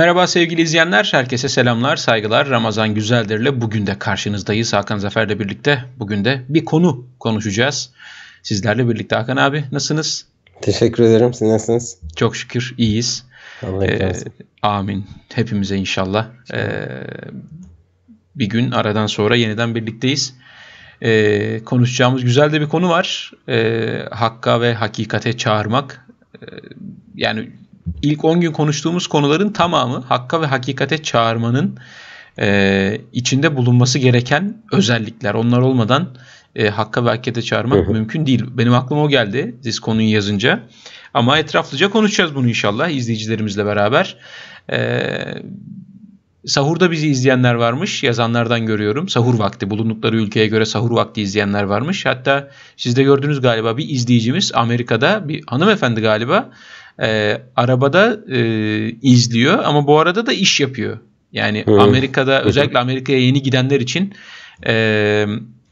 Merhaba sevgili izleyenler, herkese selamlar, saygılar. Ramazan Güzeldir'le bugün de karşınızdayız Hakan Zafer'le birlikte. Bugün de bir konu konuşacağız. Sizlerle birlikte Hakan abi, nasılsınız? Teşekkür ederim, siz nasılsınız? Çok şükür, iyiyiz. Allah ee, amin. Hepimize inşallah. Ee, bir gün aradan sonra yeniden birlikteyiz. Ee, konuşacağımız güzel de bir konu var. Ee, hakka ve hakikate çağırmak. Ee, yani ilk 10 gün konuştuğumuz konuların tamamı hakka ve hakikate çağırmanın e, içinde bulunması gereken özellikler. Onlar olmadan e, hakka ve hakikate çağırmak mümkün değil. Benim aklıma o geldi siz konuyu yazınca. Ama etraflıca konuşacağız bunu inşallah izleyicilerimizle beraber. E, sahurda bizi izleyenler varmış. Yazanlardan görüyorum. Sahur vakti. Bulundukları ülkeye göre sahur vakti izleyenler varmış. Hatta siz de gördünüz galiba bir izleyicimiz Amerika'da bir hanımefendi galiba e, arabada e, izliyor ama bu arada da iş yapıyor. Yani hmm. Amerika'da özellikle Amerika'ya yeni gidenler için e,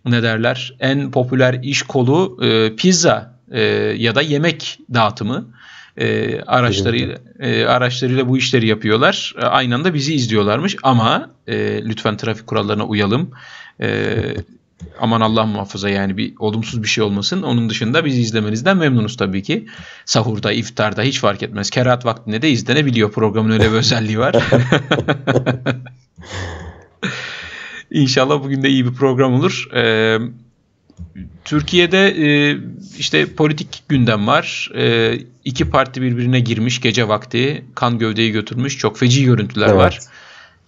ne derler en popüler iş kolu e, pizza e, ya da yemek dağıtımı e, araçlarıyla e, araçlarıyla bu işleri yapıyorlar. E, aynı anda bizi izliyorlarmış ama e, lütfen trafik kurallarına uyalım. E, aman Allah muhafaza yani bir olumsuz bir şey olmasın. Onun dışında bizi izlemenizden memnunuz tabii ki. Sahurda, iftarda hiç fark etmez. Kerat vaktinde de izlenebiliyor. Programın öyle bir özelliği var. İnşallah bugün de iyi bir program olur. Ee, Türkiye'de e, işte politik gündem var. E, iki parti birbirine girmiş gece vakti. Kan gövdeyi götürmüş. Çok feci görüntüler evet. var.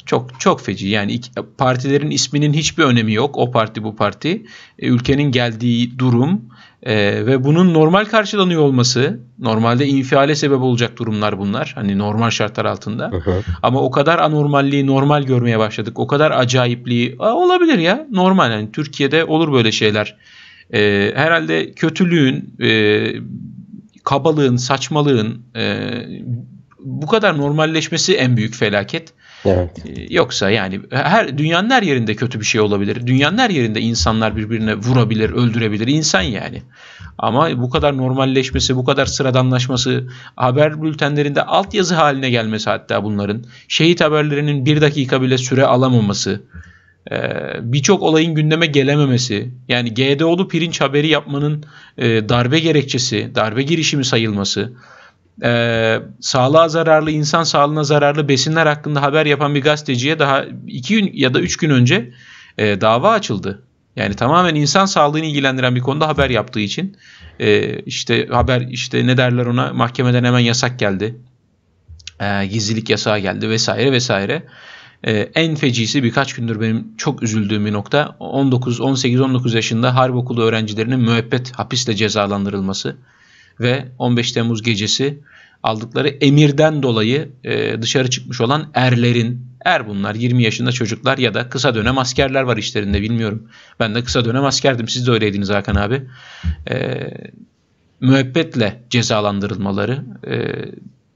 Çok çok feci. Yani partilerin isminin hiçbir önemi yok. O parti bu parti. E, ülkenin geldiği durum e, ve bunun normal karşılanıyor olması. Normalde infiale sebep olacak durumlar bunlar. Hani normal şartlar altında. Hı-hı. Ama o kadar anormalliği normal görmeye başladık. O kadar acayipliği. A, olabilir ya. Normal. Yani Türkiye'de olur böyle şeyler. E, herhalde kötülüğün, e, kabalığın, saçmalığın... E, bu kadar normalleşmesi en büyük felaket. Evet. Ee, yoksa yani her dünyanın her yerinde kötü bir şey olabilir. Dünyanın her yerinde insanlar birbirine vurabilir, öldürebilir insan yani. Ama bu kadar normalleşmesi, bu kadar sıradanlaşması, haber bültenlerinde altyazı haline gelmesi hatta bunların, şehit haberlerinin bir dakika bile süre alamaması, e, birçok olayın gündeme gelememesi, yani GDO'lu pirinç haberi yapmanın e, darbe gerekçesi, darbe girişimi sayılması, e, sağlığa zararlı, insan sağlığına zararlı besinler hakkında haber yapan bir gazeteciye daha 2 gün ya da 3 gün önce e, dava açıldı. Yani tamamen insan sağlığını ilgilendiren bir konuda haber yaptığı için e, işte haber işte ne derler ona mahkemeden hemen yasak geldi. E, gizlilik yasağı geldi vesaire vesaire. E, en fecisi birkaç gündür benim çok üzüldüğüm bir nokta 19, 18, 19 yaşında harp okulu öğrencilerinin müebbet hapisle cezalandırılması ve 15 Temmuz gecesi aldıkları emirden dolayı e, dışarı çıkmış olan erlerin, er bunlar 20 yaşında çocuklar ya da kısa dönem askerler var işlerinde bilmiyorum. Ben de kısa dönem askerdim siz de öyleydiniz Hakan abi. E, müebbetle cezalandırılmaları e,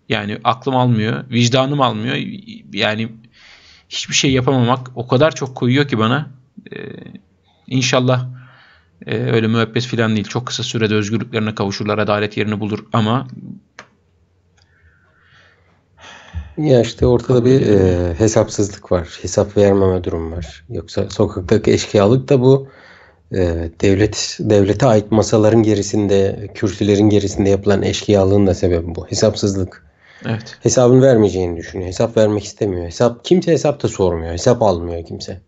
yani aklım almıyor, vicdanım almıyor. Yani hiçbir şey yapamamak o kadar çok koyuyor ki bana. E, inşallah e, öyle müebbet falan değil. Çok kısa sürede özgürlüklerine kavuşurlar, adalet yerini bulur ama ya işte ortada bir e, hesapsızlık var. Hesap vermeme durum var. Yoksa sokaktaki eşkıyalık da bu e, devlet devlete ait masaların gerisinde, kürsülerin gerisinde yapılan eşkıyalığın da sebebi bu. Hesapsızlık. Evet. Hesabını vermeyeceğini düşünüyor. Hesap vermek istemiyor. Hesap kimse hesap da sormuyor. Hesap almıyor kimse.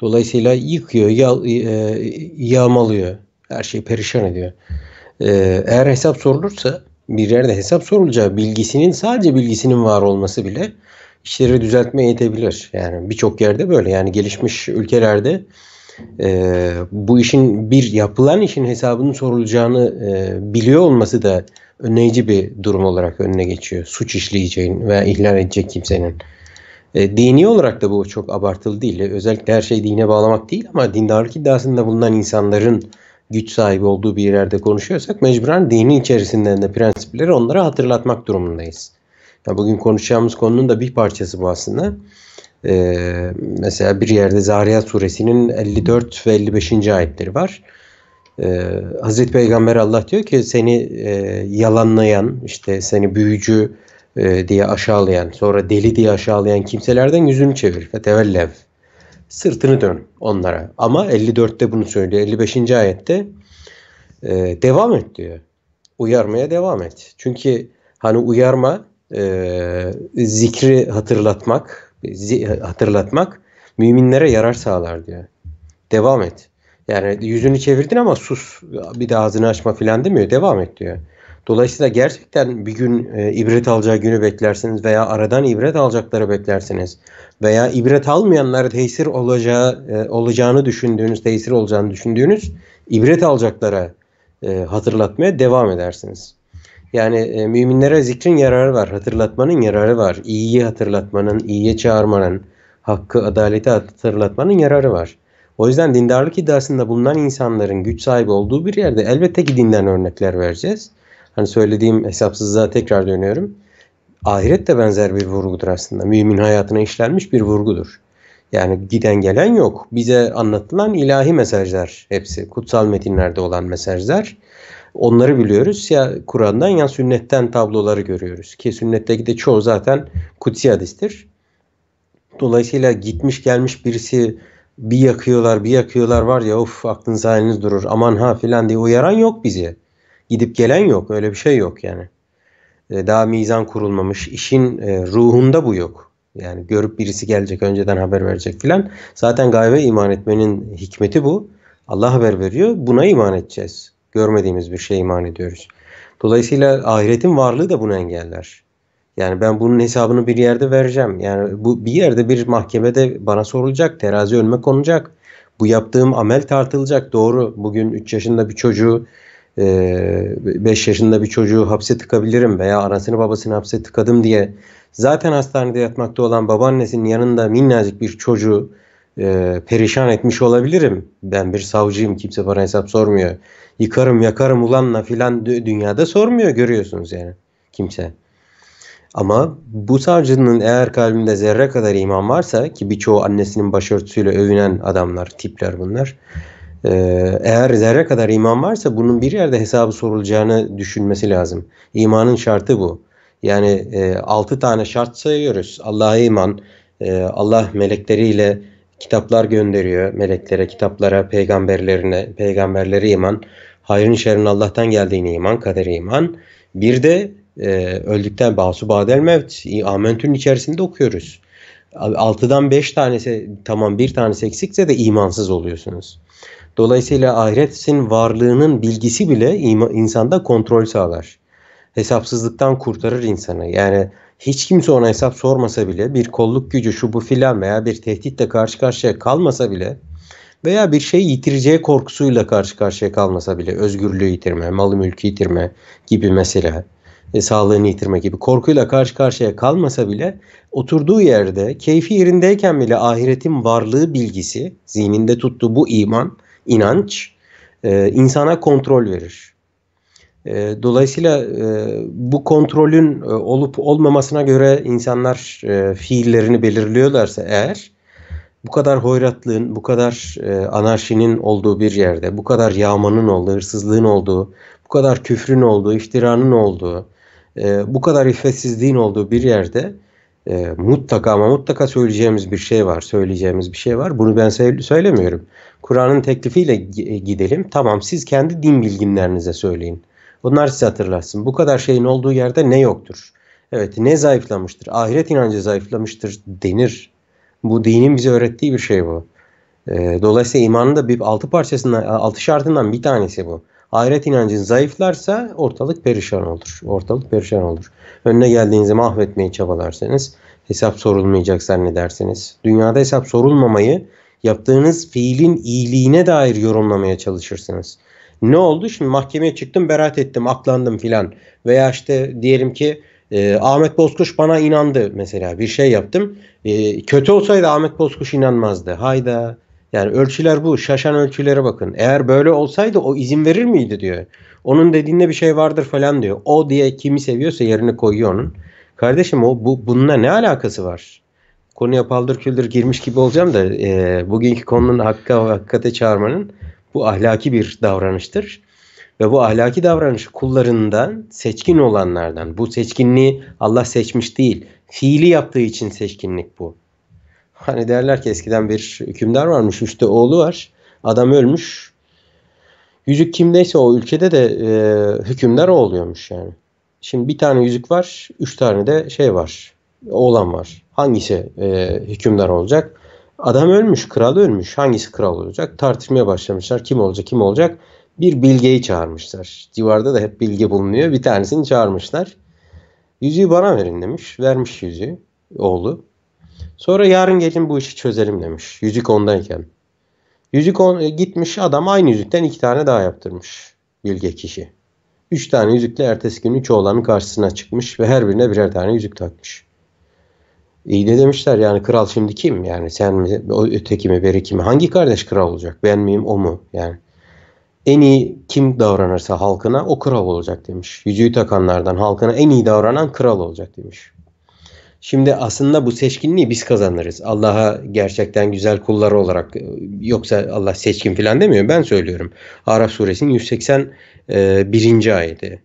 Dolayısıyla yıkıyor, yağ, e, e yağmalıyor. Her şeyi perişan ediyor. E, eğer hesap sorulursa bir yerde hesap sorulacağı bilgisinin sadece bilgisinin var olması bile işleri düzeltmeye yetebilir. Yani birçok yerde böyle. Yani gelişmiş ülkelerde e, bu işin bir yapılan işin hesabının sorulacağını e, biliyor olması da önleyici bir durum olarak önüne geçiyor. Suç işleyeceğin veya ihlal edecek kimsenin. E, dini olarak da bu çok abartılı değil. E, özellikle her şey dine bağlamak değil ama dindarlık iddiasında bulunan insanların güç sahibi olduğu bir yerde konuşuyorsak mecburen dinin içerisinden de prensipleri onlara hatırlatmak durumundayız. Ya bugün konuşacağımız konunun da bir parçası bu aslında. Ee, mesela bir yerde Zariyat suresinin 54 ve 55. ayetleri var. Ee, Hazreti Peygamber Allah diyor ki seni e, yalanlayan, işte seni büyücü, e, diye aşağılayan, sonra deli diye aşağılayan kimselerden yüzünü çevir. Fetevellev. Sırtını dön onlara. Ama 54'te bunu söylüyor. 55. ayette e, devam et diyor. Uyarmaya devam et. Çünkü hani uyarma e, zikri hatırlatmak hatırlatmak müminlere yarar sağlar diyor. Devam et. Yani yüzünü çevirdin ama sus bir de ağzını açma filan demiyor. Devam et diyor. Dolayısıyla gerçekten bir gün e, ibret alacağı günü beklersiniz veya aradan ibret alacakları beklersiniz. Veya ibret almayanlara tesir olacağı e, olacağını düşündüğünüz, tesir olacağını düşündüğünüz ibret alacaklara e, hatırlatmaya devam edersiniz. Yani e, müminlere zikrin yararı var, hatırlatmanın yararı var. İyiyi hatırlatmanın, iyiye çağırmanın, hakkı, adaleti hatırlatmanın yararı var. O yüzden dindarlık iddiasında bulunan insanların güç sahibi olduğu bir yerde elbette ki dinden örnekler vereceğiz hani söylediğim hesapsızlığa tekrar dönüyorum. Ahiret de benzer bir vurgudur aslında. Mümin hayatına işlenmiş bir vurgudur. Yani giden gelen yok. Bize anlatılan ilahi mesajlar hepsi. Kutsal metinlerde olan mesajlar. Onları biliyoruz ya Kur'an'dan ya sünnetten tabloları görüyoruz. Ki sünnetteki de çoğu zaten kutsi hadistir. Dolayısıyla gitmiş gelmiş birisi bir yakıyorlar bir yakıyorlar var ya of aklınız haliniz durur aman ha filan diye uyaran yok bizi gidip gelen yok. Öyle bir şey yok yani. E, daha mizan kurulmamış. İşin e, ruhunda bu yok. Yani görüp birisi gelecek, önceden haber verecek filan. Zaten gaybe iman etmenin hikmeti bu. Allah haber veriyor. Buna iman edeceğiz. Görmediğimiz bir şeye iman ediyoruz. Dolayısıyla ahiretin varlığı da bunu engeller. Yani ben bunun hesabını bir yerde vereceğim. Yani bu bir yerde bir mahkemede bana sorulacak, terazi önüme konacak. Bu yaptığım amel tartılacak. Doğru. Bugün 3 yaşında bir çocuğu 5 ee, yaşında bir çocuğu hapse tıkabilirim veya anasını babasını hapse tıkadım diye zaten hastanede yatmakta olan babaannesinin yanında minnacık bir çocuğu e, perişan etmiş olabilirim. Ben bir savcıyım kimse bana hesap sormuyor. Yıkarım yakarım ulanla filan dünyada sormuyor görüyorsunuz yani kimse. Ama bu savcının eğer kalbinde zerre kadar iman varsa ki birçoğu annesinin başörtüsüyle övünen adamlar tipler bunlar. Ee, eğer zerre kadar iman varsa bunun bir yerde hesabı sorulacağını düşünmesi lazım. İmanın şartı bu. Yani e, 6 tane şart sayıyoruz. Allah'a iman, e, Allah melekleriyle kitaplar gönderiyor meleklere, kitaplara, peygamberlerine, peygamberlere iman, hayrın şerrin Allah'tan geldiğine iman, kadere iman. Bir de e, öldükten basu badel mevt, amentün içerisinde okuyoruz. Altıdan beş tanesi tamam bir tanesi eksikse de imansız oluyorsunuz. Dolayısıyla ahiretin varlığının bilgisi bile insanda kontrol sağlar. Hesapsızlıktan kurtarır insanı. Yani hiç kimse ona hesap sormasa bile bir kolluk gücü şu bu filan veya bir tehditle karşı karşıya kalmasa bile veya bir şey yitireceği korkusuyla karşı karşıya kalmasa bile özgürlüğü yitirme, malı mülkü yitirme gibi mesela e, sağlığını yitirme gibi korkuyla karşı karşıya kalmasa bile oturduğu yerde keyfi yerindeyken bile ahiretin varlığı bilgisi zihninde tuttuğu bu iman inanç e, insana kontrol verir. E, dolayısıyla e, bu kontrolün e, olup olmamasına göre insanlar e, fiillerini belirliyorlarsa eğer bu kadar hoyratlığın, bu kadar e, anarşinin olduğu bir yerde, bu kadar yağmanın olduğu, hırsızlığın olduğu, bu kadar küfrün olduğu, iftiranın olduğu, e, bu kadar iffetsizliğin olduğu bir yerde e, mutlaka ama mutlaka söyleyeceğimiz bir şey var, söyleyeceğimiz bir şey var. Bunu ben söylemiyorum. Kur'an'ın teklifiyle e, gidelim. Tamam siz kendi din bilginlerinize söyleyin. Bunlar size hatırlatsın. Bu kadar şeyin olduğu yerde ne yoktur? Evet ne zayıflamıştır? Ahiret inancı zayıflamıştır denir. Bu dinin bize öğrettiği bir şey bu. E, dolayısıyla imanın da bir altı parçasından, altı şartından bir tanesi bu. Ahiret inancın zayıflarsa ortalık perişan olur. Ortalık perişan olur önüne geldiğinizi mahvetmeye çabalarsanız hesap sorulmayacak zannedersiniz. Dünyada hesap sorulmamayı yaptığınız fiilin iyiliğine dair yorumlamaya çalışırsınız. Ne oldu? Şimdi mahkemeye çıktım, beraat ettim, aklandım filan. Veya işte diyelim ki e, Ahmet Bozkuş bana inandı mesela bir şey yaptım. E, kötü olsaydı Ahmet Bozkuş inanmazdı. Hayda yani ölçüler bu. Şaşan ölçülere bakın. Eğer böyle olsaydı o izin verir miydi diyor. Onun dediğinde bir şey vardır falan diyor. O diye kimi seviyorsa yerine koyuyor onun. Kardeşim o bu bununla ne alakası var? Konuya paldır küldür girmiş gibi olacağım da e, bugünkü konunun hakka hakikate çağırmanın bu ahlaki bir davranıştır. Ve bu ahlaki davranış kullarından seçkin olanlardan. Bu seçkinliği Allah seçmiş değil. Fiili yaptığı için seçkinlik bu. Hani derler ki eskiden bir hükümdar varmış. Üçte oğlu var. Adam ölmüş. Yüzük kimdeyse o ülkede de e, hükümdar o oluyormuş yani. Şimdi bir tane yüzük var. Üç tane de şey var. Oğlan var. Hangisi e, hükümdar olacak? Adam ölmüş. Kral ölmüş. Hangisi kral olacak? Tartışmaya başlamışlar. Kim olacak? Kim olacak? Bir bilgeyi çağırmışlar. Civarda da hep bilge bulunuyor. Bir tanesini çağırmışlar. Yüzüğü bana verin demiş. Vermiş yüzüğü oğlu. Sonra yarın gelin bu işi çözelim demiş. Yüzük ondayken. Yüzük on, e, gitmiş adam aynı yüzükten iki tane daha yaptırmış. Bilge kişi. Üç tane yüzükle ertesi gün üç oğlanın karşısına çıkmış ve her birine birer tane yüzük takmış. İyi de demişler yani kral şimdi kim? Yani sen mi, o öteki mi, beri kimi? Hangi kardeş kral olacak? Ben miyim, o mu? Yani en iyi kim davranırsa halkına o kral olacak demiş. Yüzüğü takanlardan halkına en iyi davranan kral olacak demiş. Şimdi aslında bu seçkinliği biz kazanırız. Allah'a gerçekten güzel kulları olarak e, yoksa Allah seçkin falan demiyor. Ben söylüyorum. Araf suresinin 181. E, ayeti.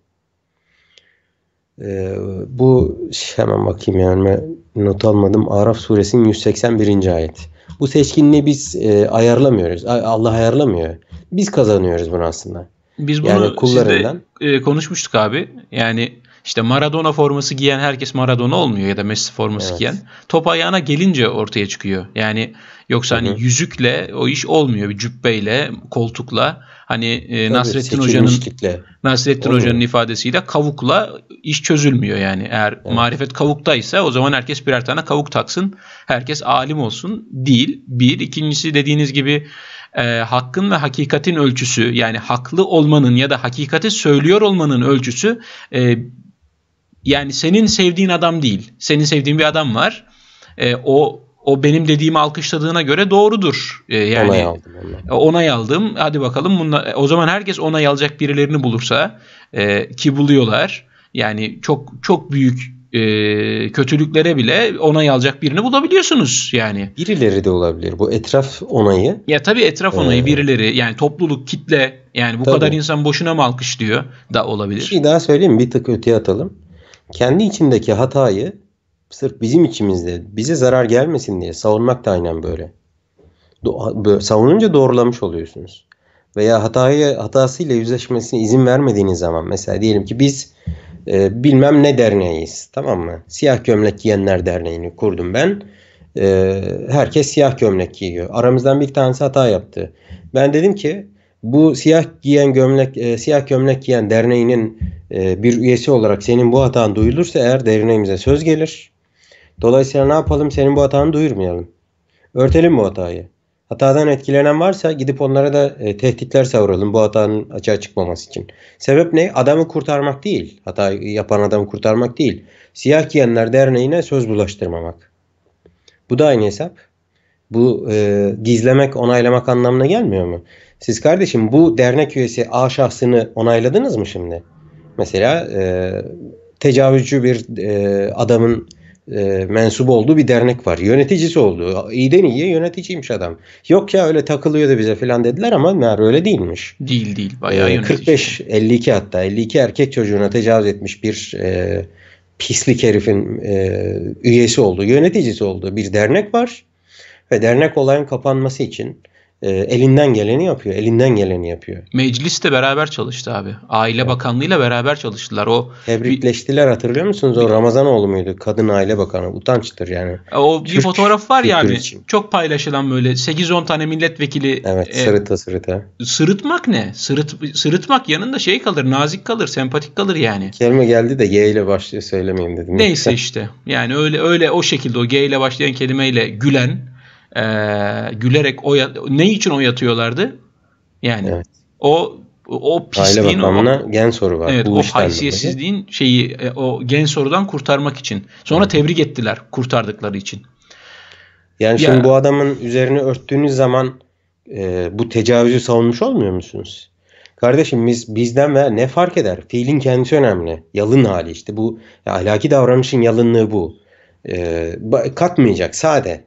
E, bu hemen bakayım yani not almadım. Araf suresinin 181. ayet. Bu seçkinliği biz ayarlamıyoruz. Allah ayarlamıyor. Biz kazanıyoruz bunu aslında. Biz bunu yani kullarından. Sizde, konuşmuştuk abi. Yani işte Maradona forması giyen herkes Maradona olmuyor ya da Messi forması evet. giyen. Top ayağına gelince ortaya çıkıyor. Yani yoksa Hı-hı. Hani yüzükle o iş olmuyor. Bir cübbeyle, koltukla hani e, Nasrettin Hoca'nın kitle. Nasrettin Olur. Hoca'nın ifadesiyle kavukla iş çözülmüyor yani. Eğer evet. marifet kavuktaysa o zaman herkes birer tane kavuk taksın. Herkes alim olsun değil. Bir ikincisi dediğiniz gibi e, hakkın ve hakikatin ölçüsü yani haklı olmanın ya da hakikati söylüyor olmanın ölçüsü e, yani senin sevdiğin adam değil. Senin sevdiğin bir adam var. E, o o benim dediğimi alkışladığına göre doğrudur. E, yani onay aldım, onay. aldım. E, Hadi bakalım bunla, e, o zaman herkes onay alacak birilerini bulursa e, ki buluyorlar. Yani çok çok büyük e, kötülüklere bile onay alacak birini bulabiliyorsunuz yani. Birileri de olabilir bu etraf onayı. Ya tabii etraf onayı ee, birileri yani topluluk, kitle yani bu tabii. kadar insan boşuna mı alkışlıyor da olabilir. Bir şey daha söyleyeyim bir tık öteye atalım kendi içindeki hatayı sırf bizim içimizde bize zarar gelmesin diye savunmak da aynen böyle. Do- böyle savununca doğrulamış oluyorsunuz. Veya hatayı hatasıyla yüzleşmesine izin vermediğiniz zaman mesela diyelim ki biz e, bilmem ne derneğiyiz tamam mı? Siyah gömlek giyenler derneğini kurdum ben. E, herkes siyah gömlek giyiyor. Aramızdan bir tanesi hata yaptı. Ben dedim ki bu siyah giyen gömlek e, siyah gömlek giyen derneğinin e, bir üyesi olarak senin bu hatan duyulursa eğer derneğimize söz gelir. Dolayısıyla ne yapalım senin bu hatanı duyurmayalım. Örtelim bu hatayı. Hatadan etkilenen varsa gidip onlara da e, tehditler savuralım bu hatanın açığa çıkmaması için. Sebep ne? Adamı kurtarmak değil. Hata yapan adamı kurtarmak değil. Siyah giyenler derneğine söz bulaştırmamak. Bu da aynı hesap. Bu e, gizlemek, onaylamak anlamına gelmiyor mu? Siz kardeşim bu dernek üyesi A şahsını onayladınız mı şimdi? Mesela e, tecavüzcü bir e, adamın e, mensup olduğu bir dernek var. Yöneticisi olduğu. İyiden iyiye yöneticiymiş adam. Yok ya öyle takılıyordu bize falan dediler ama meğer öyle değilmiş. Değil değil. Bayağı e, yönetici. 45 52 hatta 52 erkek çocuğuna tecavüz etmiş bir e, pislik herifin e, üyesi olduğu, yöneticisi olduğu bir dernek var. Ve dernek olayın kapanması için e, elinden geleni yapıyor. Elinden geleni yapıyor. Meclis de beraber çalıştı abi. Aile evet. Bakanlığı'yla beraber çalıştılar. O Tebrikleştiler hatırlıyor musunuz? O bir, Ramazanoğlu muydu? Kadın Aile Bakanı. Utançtır yani. O Türk, bir fotoğraf var ya abi. Için. Çok paylaşılan böyle 8-10 tane milletvekili. Evet e, sırıta e, sırıta. Sırıtmak ne? Sırıt, sırıtmak yanında şey kalır. Nazik kalır. Sempatik kalır yani. Kelime geldi de G ile başlıyor söylemeyin dedim. Neyse işte. Yani öyle öyle o şekilde o G ile başlayan kelimeyle gülen e, gülerek o ne için o yatıyorlardı? Yani evet. o o pisliğin o, gen soru var. Evet, Bu o haysiyetsizliğin dolayı. şeyi e, o gen sorudan kurtarmak için. Sonra Hı. tebrik ettiler kurtardıkları için. Yani ya, şimdi bu adamın üzerine örttüğünüz zaman e, bu tecavüzü savunmuş olmuyor musunuz? Kardeşim biz bizden ve ne fark eder? Fiilin kendisi önemli. Yalın hali işte bu ya, ahlaki davranışın yalınlığı bu. E, katmayacak sade.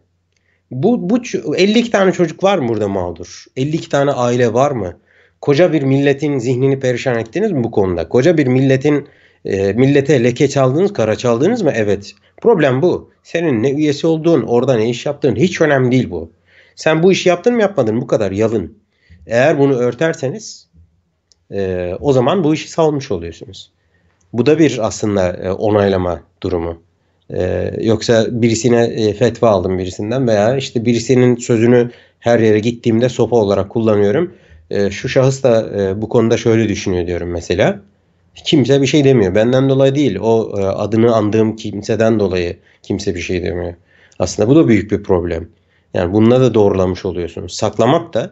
Bu, bu 52 tane çocuk var mı burada mağdur? 52 tane aile var mı? Koca bir milletin zihnini perişan ettiniz mi bu konuda? Koca bir milletin e, millete leke çaldınız, kara çaldınız mı? Evet. Problem bu. Senin ne üyesi olduğun, orada ne iş yaptığın hiç önemli değil bu. Sen bu işi yaptın mı yapmadın mı? Bu kadar yalın. Eğer bunu örterseniz e, o zaman bu işi savunmuş oluyorsunuz. Bu da bir aslında e, onaylama durumu. Ee, yoksa birisine e, fetva aldım birisinden veya işte birisinin sözünü her yere gittiğimde sopa olarak kullanıyorum. Ee, şu şahıs da e, bu konuda şöyle düşünüyor diyorum mesela. Kimse bir şey demiyor. Benden dolayı değil. O e, adını andığım kimseden dolayı kimse bir şey demiyor. Aslında bu da büyük bir problem. Yani bununla da doğrulamış oluyorsunuz. Saklamak da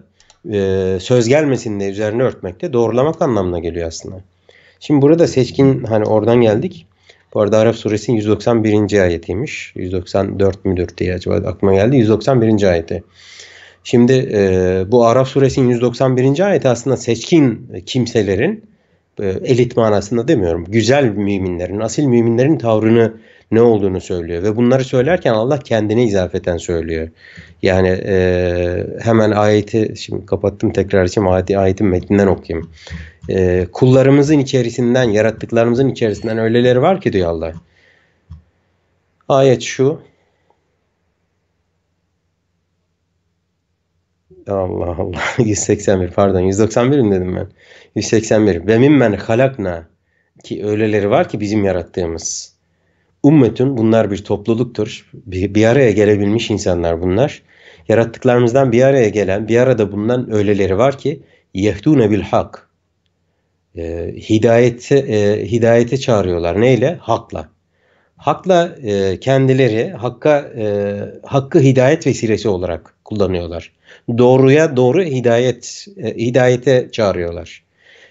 söz gelmesin diye üzerine örtmek de doğrulamak anlamına geliyor aslında. Şimdi burada seçkin hani oradan geldik. Bu arada Araf suresinin 191. ayetiymiş. 194 müdür diye acaba aklıma geldi. 191. ayeti. Şimdi e, bu Araf suresinin 191. ayeti aslında seçkin kimselerin e, elit manasında demiyorum. Güzel müminlerin, asil müminlerin tavrını ne olduğunu söylüyor. Ve bunları söylerken Allah kendini izafeten söylüyor. Yani e, hemen ayeti, şimdi kapattım tekrar için ayeti, ayetin metninden okuyayım e, kullarımızın içerisinden, yarattıklarımızın içerisinden öyleleri var ki diyor Allah. Ayet şu. Allah Allah 181 pardon 191 mi dedim ben? 181. Ve mimmen halakna ki öyleleri var ki bizim yarattığımız. Ummetun bunlar bir topluluktur. Bir, bir araya gelebilmiş insanlar bunlar. Yarattıklarımızdan bir araya gelen, bir arada bulunan öyleleri var ki yehdune bil hak ee, e, hidayete e, hidayete çağırıyorlar. Neyle? Hakla. Hakla e, kendileri hakka e, hakkı hidayet vesilesi olarak kullanıyorlar. Doğruya doğru hidayet e, hidayete çağırıyorlar.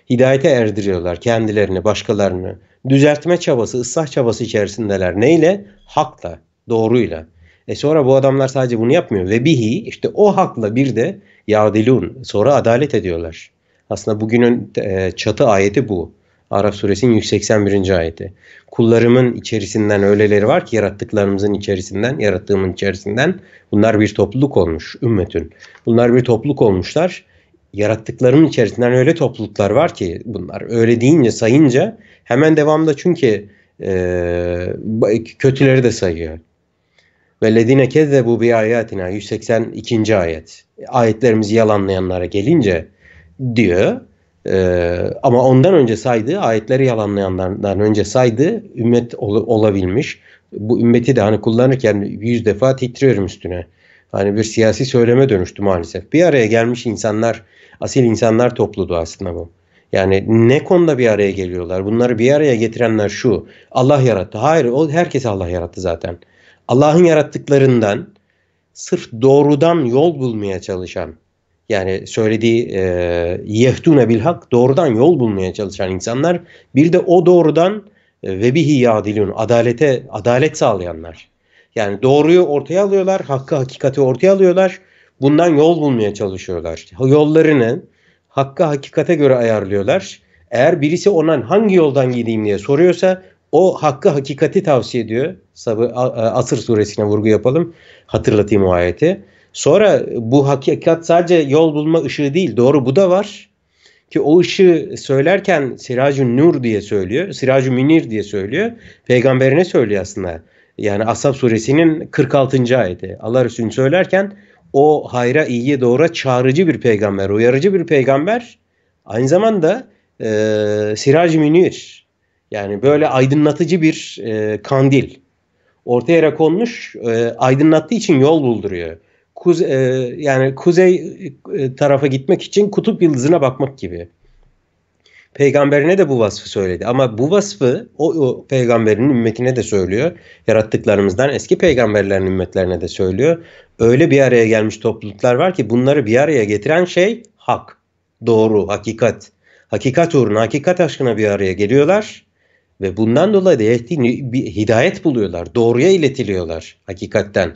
Hidayete erdiriyorlar kendilerini, başkalarını. Düzeltme çabası, ıslah çabası içerisindeler. Neyle? Hakla, doğruyla. E sonra bu adamlar sadece bunu yapmıyor. Ve bihi işte o hakla bir de yadilun. Sonra adalet ediyorlar. Aslında bugünün e, çatı ayeti bu. Arap suresinin 181. ayeti. Kullarımın içerisinden öyleleri var ki yarattıklarımızın içerisinden, yarattığımın içerisinden bunlar bir topluluk olmuş ümmetün. Bunlar bir topluluk olmuşlar. Yarattıklarımın içerisinden öyle topluluklar var ki bunlar. Öyle deyince sayınca hemen devamda çünkü e, kötüleri de sayıyor. Ve ledine Vellezine kezzebu bi ayatina 182. ayet. Ayetlerimizi yalanlayanlara gelince diyor. Ee, ama ondan önce saydı, ayetleri yalanlayanlardan önce saydı, ümmet ol, olabilmiş. Bu ümmeti de hani kullanırken yüz defa titriyorum üstüne. Hani bir siyasi söyleme dönüştü maalesef. Bir araya gelmiş insanlar, asil insanlar topludu aslında bu. Yani ne konuda bir araya geliyorlar? Bunları bir araya getirenler şu. Allah yarattı. Hayır, o herkes Allah yarattı zaten. Allah'ın yarattıklarından sırf doğrudan yol bulmaya çalışan yani söylediği e, Bilhak doğrudan yol bulmaya çalışan insanlar bir de o doğrudan e, ve bihi yadilun adalete adalet sağlayanlar. Yani doğruyu ortaya alıyorlar, hakkı hakikati ortaya alıyorlar. Bundan yol bulmaya çalışıyorlar. Yollarını hakkı hakikate göre ayarlıyorlar. Eğer birisi ondan hangi yoldan gideyim diye soruyorsa o hakkı hakikati tavsiye ediyor. Sabı, Asır suresine vurgu yapalım. Hatırlatayım o ayeti. Sonra bu hakikat sadece yol bulma ışığı değil. Doğru bu da var. Ki o ışığı söylerken Siracun Nur diye söylüyor. Siracun Münir diye söylüyor. Peygamberine söylüyor aslında. Yani Ashab suresinin 46. ayeti. Allah Resulü'nü söylerken o hayra, iyiye, doğru çağrıcı bir peygamber, uyarıcı bir peygamber. Aynı zamanda e, Siraj Münir. Yani böyle aydınlatıcı bir e, kandil. Ortaya konmuş, e, aydınlattığı için yol bulduruyor kuze, e, yani kuzey e, tarafa gitmek için kutup yıldızına bakmak gibi. Peygamberine de bu vasfı söyledi ama bu vasfı o, o peygamberin ümmetine de söylüyor. Yarattıklarımızdan eski peygamberlerin ümmetlerine de söylüyor. Öyle bir araya gelmiş topluluklar var ki bunları bir araya getiren şey hak, doğru, hakikat. Hakikat uğruna, hakikat aşkına bir araya geliyorlar ve bundan dolayı da bir hidayet buluyorlar. Doğruya iletiliyorlar hakikatten.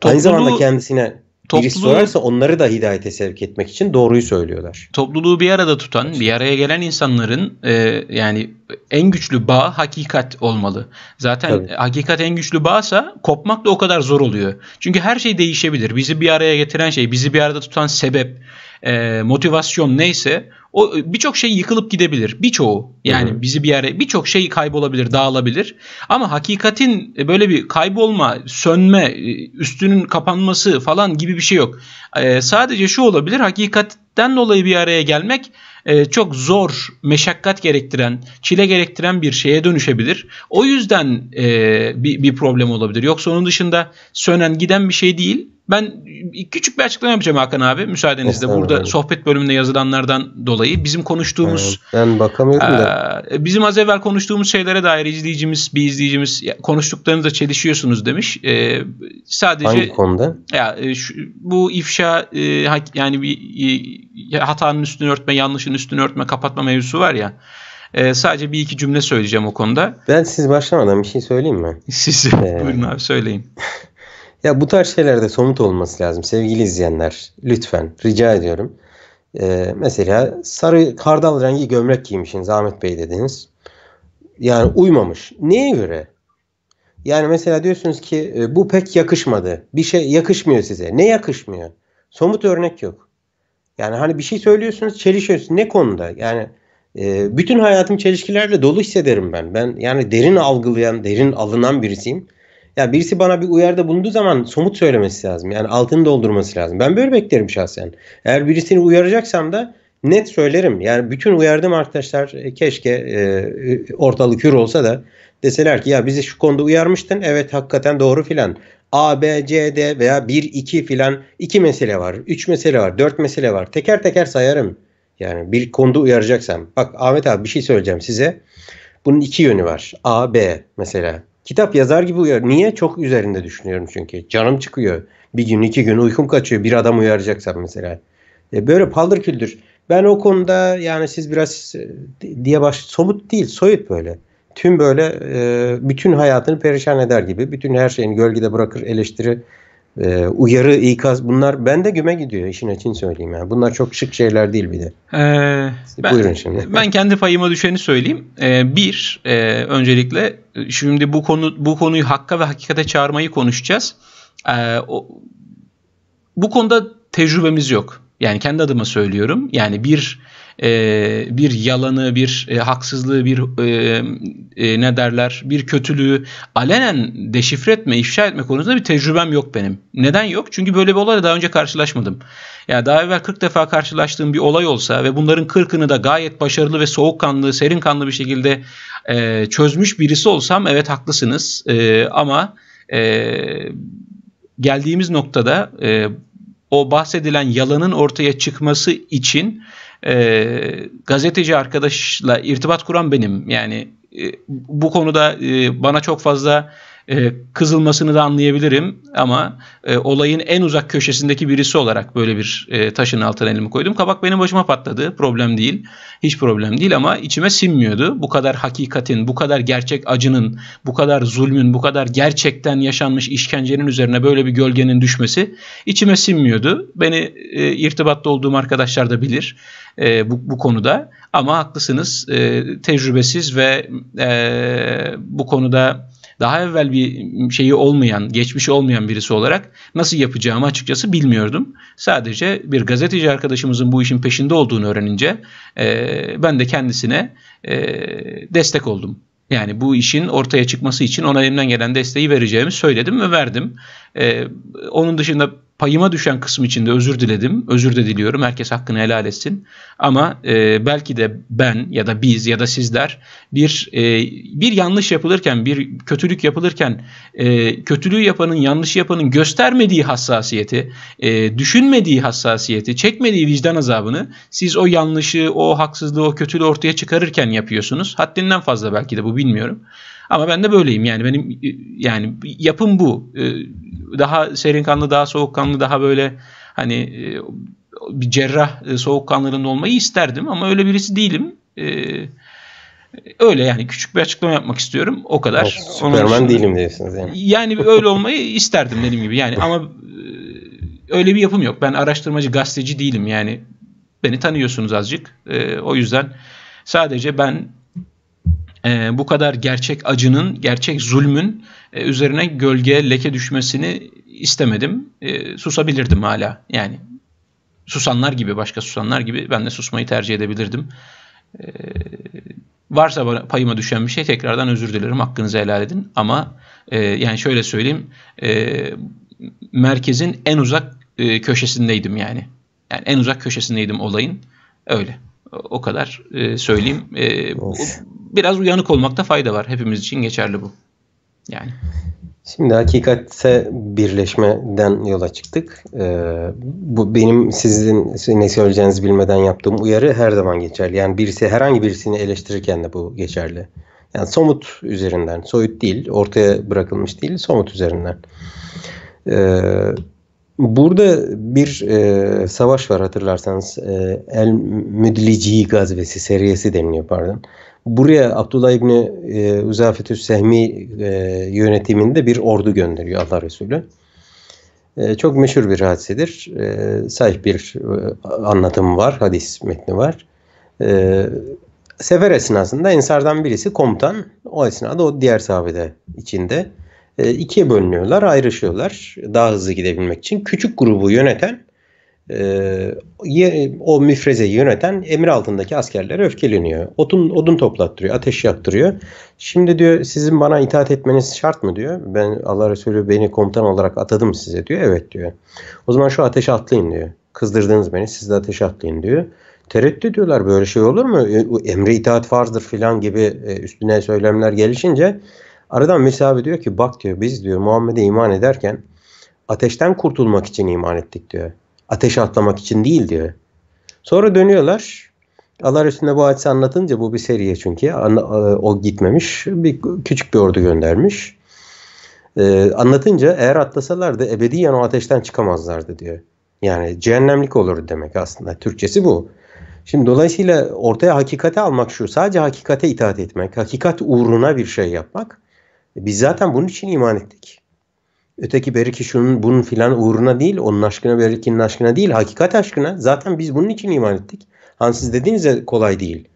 Topluluğu, Aynı zamanda kendisine topluluğu, birisi sorarsa onları da hidayete sevk etmek için doğruyu söylüyorlar. Topluluğu bir arada tutan, bir araya gelen insanların e, yani en güçlü bağ hakikat olmalı. Zaten Tabii. hakikat en güçlü bağsa kopmak da o kadar zor oluyor. Çünkü her şey değişebilir. Bizi bir araya getiren şey, bizi bir arada tutan sebep, e, motivasyon neyse o e, birçok şey yıkılıp gidebilir. Birçoğu yani Hı-hı. bizi bir yere birçok şey kaybolabilir, dağılabilir. Ama hakikatin e, böyle bir kaybolma, sönme, e, üstünün kapanması falan gibi bir şey yok. Ee, sadece şu olabilir. Hakikatten dolayı bir araya gelmek e, çok zor, meşakkat gerektiren, çile gerektiren bir şeye dönüşebilir. O yüzden e, bir, bir problem olabilir. Yoksa onun dışında sönen giden bir şey değil. Ben küçük bir açıklama yapacağım Hakan abi müsaadenizle. Burada sohbet bölümünde yazılanlardan dolayı bizim konuştuğumuz ben bakamıyorum da. bizim az evvel konuştuğumuz şeylere dair izleyicimiz, bir izleyicimiz konuştuklarınızla çelişiyorsunuz demiş. E, sadece Hangi konuda? Ya şu, bu ifşa yani bir hatanın üstünü örtme, yanlışın üstünü örtme, kapatma mevzusu var ya. sadece bir iki cümle söyleyeceğim o konuda. Ben siz başlamadan bir şey söyleyeyim mi? Siz ee... buyurun abi söyleyin. Ya bu tarz şeylerde somut olması lazım sevgili izleyenler. Lütfen rica ediyorum. Ee, mesela sarı kardal rengi gömlek giymişsiniz Ahmet Bey dediniz. Yani uymamış. Neye göre? Yani mesela diyorsunuz ki e, bu pek yakışmadı. Bir şey yakışmıyor size. Ne yakışmıyor? Somut örnek yok. Yani hani bir şey söylüyorsunuz çelişiyorsunuz. Ne konuda? Yani e, bütün hayatım çelişkilerle dolu hissederim ben. Ben yani derin algılayan, derin alınan birisiyim. Ya birisi bana bir uyarıda bulunduğu zaman somut söylemesi lazım. Yani altını doldurması lazım. Ben böyle beklerim şahsen. Eğer birisini uyaracaksam da net söylerim. Yani bütün uyardım arkadaşlar e, keşke e, ortalık hür olsa da deseler ki ya bizi şu konuda uyarmıştın. Evet hakikaten doğru filan. A, B, C, D veya 1, 2 filan iki mesele var. Üç mesele var. Dört mesele var. Teker teker sayarım. Yani bir konuda uyaracaksam. Bak Ahmet abi bir şey söyleyeceğim size. Bunun iki yönü var. A, B mesela kitap yazar gibi uyar. Niye? Çok üzerinde düşünüyorum çünkü. Canım çıkıyor. Bir gün iki gün uykum kaçıyor. Bir adam uyaracaksam mesela. E böyle paldır küldür. Ben o konuda yani siz biraz e, diye baş somut değil soyut böyle. Tüm böyle e, bütün hayatını perişan eder gibi. Bütün her şeyini gölgede bırakır eleştiri e, uyarı, ikaz bunlar bende güme gidiyor işin açın söyleyeyim. Yani. Bunlar çok şık şeyler değil bir de. Ee, ben, Buyurun şimdi. Ben kendi payıma düşeni söyleyeyim. Ee, bir, e, öncelikle e, şimdi bu konu bu konuyu hakka ve hakikate çağırmayı konuşacağız. Ee, o, bu konuda tecrübemiz yok. Yani kendi adıma söylüyorum. Yani bir e, bir yalanı, bir e, haksızlığı, bir e, e, ne derler, bir kötülüğü alenen deşifre etme, ifşa etme konusunda bir tecrübem yok benim. Neden yok? Çünkü böyle bir olayla daha önce karşılaşmadım. Ya yani daha evvel 40 defa karşılaştığım bir olay olsa ve bunların 40'ını da gayet başarılı ve soğukkanlı, kanlı bir şekilde e, çözmüş birisi olsam evet haklısınız e, ama e, geldiğimiz noktada e, o bahsedilen yalanın ortaya çıkması için e, gazeteci arkadaşla irtibat kuran benim. Yani e, bu konuda e, bana çok fazla e, kızılmasını da anlayabilirim ama e, olayın en uzak köşesindeki birisi olarak böyle bir e, taşın altına elimi koydum. Kabak benim başıma patladı. Problem değil. Hiç problem değil ama içime sinmiyordu. Bu kadar hakikatin, bu kadar gerçek acının, bu kadar zulmün, bu kadar gerçekten yaşanmış işkencenin üzerine böyle bir gölgenin düşmesi içime sinmiyordu. Beni e, irtibatta olduğum arkadaşlar da bilir e, bu, bu konuda ama haklısınız e, tecrübesiz ve e, bu konuda daha evvel bir şeyi olmayan, geçmişi olmayan birisi olarak nasıl yapacağımı açıkçası bilmiyordum. Sadece bir gazeteci arkadaşımızın bu işin peşinde olduğunu öğrenince e, ben de kendisine e, destek oldum. Yani bu işin ortaya çıkması için ona elimden gelen desteği vereceğimi söyledim ve verdim. Ee, onun dışında payıma düşen kısım için de özür diledim. Özür de diliyorum. Herkes hakkını helal etsin. Ama e, belki de ben ya da biz ya da sizler bir e, bir yanlış yapılırken, bir kötülük yapılırken e, kötülüğü yapanın, yanlış yapanın göstermediği hassasiyeti, e, düşünmediği hassasiyeti, çekmediği vicdan azabını siz o yanlışı, o haksızlığı, o kötülüğü ortaya çıkarırken yapıyorsunuz. Haddinden fazla belki de bu bilmiyorum. Ama ben de böyleyim yani benim e, yani yapım bu. E, daha serin kanlı, daha kanlı daha böyle hani e, bir cerrah soğuk soğukkanlılığında olmayı isterdim ama öyle birisi değilim. Öyle yani küçük bir açıklama yapmak istiyorum. O kadar. Evet, değilim diyorsunuz yani. Yani öyle olmayı isterdim dediğim gibi. Yani ama öyle bir yapım yok. Ben araştırmacı, gazeteci değilim yani. Beni tanıyorsunuz azıcık. o yüzden sadece ben e, bu kadar gerçek acının, gerçek zulmün e, üzerine gölge, leke düşmesini istemedim. E, susabilirdim hala yani. Susanlar gibi, başka susanlar gibi ben de susmayı tercih edebilirdim. E, varsa payıma düşen bir şey tekrardan özür dilerim, hakkınızı helal edin. Ama e, yani şöyle söyleyeyim, e, merkezin en uzak e, köşesindeydim yani. Yani en uzak köşesindeydim olayın. Öyle. O kadar e, söyleyeyim. E, of biraz uyanık olmakta fayda var. Hepimiz için geçerli bu. Yani. Şimdi hakikatse birleşmeden yola çıktık. Ee, bu benim sizin ne söyleyeceğinizi bilmeden yaptığım uyarı her zaman geçerli. Yani birisi herhangi birisini eleştirirken de bu geçerli. Yani somut üzerinden, soyut değil, ortaya bırakılmış değil, somut üzerinden. Ee, burada bir e, savaş var hatırlarsanız. E, El Müdliciyi gazvesi, seriyesi deniliyor pardon. Buraya Abdullah İbni e, Uzafetü Sehmi e, yönetiminde bir ordu gönderiyor Allah Resulü. E, çok meşhur bir hadisedir. E, sahih bir e, anlatım var, hadis metni var. E, sefer esnasında ensardan birisi komutan, o esnada o diğer sahabede içinde ikiye bölünüyorlar, ayrışıyorlar daha hızlı gidebilmek için. Küçük grubu yöneten e, o müfrezeyi yöneten emir altındaki askerler öfkeleniyor. Otun, odun toplattırıyor, ateş yaktırıyor. Şimdi diyor sizin bana itaat etmeniz şart mı diyor. Ben Allah Resulü beni komutan olarak atadım size diyor. Evet diyor. O zaman şu ateşe atlayın diyor. Kızdırdınız beni siz de ateşe atlayın diyor. Tereddüt ediyorlar böyle şey olur mu? E, emre itaat farzdır filan gibi e, üstüne söylemler gelişince aradan Musa diyor ki bak diyor biz diyor Muhammed'e iman ederken ateşten kurtulmak için iman ettik diyor. Ateş atlamak için değil diyor. Sonra dönüyorlar. Allah üstüne bu hadise anlatınca bu bir seriye çünkü e, o gitmemiş bir küçük bir ordu göndermiş. Ee, anlatınca eğer atlasalardı ebediyen o ateşten çıkamazlardı diyor. Yani cehennemlik olur demek aslında. Türkçesi bu. Şimdi dolayısıyla ortaya hakikate almak şu. Sadece hakikate itaat etmek, hakikat uğruna bir şey yapmak. E, biz zaten bunun için iman ettik. Öteki belki şunun bunun filan uğruna değil, onun aşkına belkinin aşkına değil, hakikat aşkına. Zaten biz bunun için iman ettik. Hani siz dediğinizde kolay değil.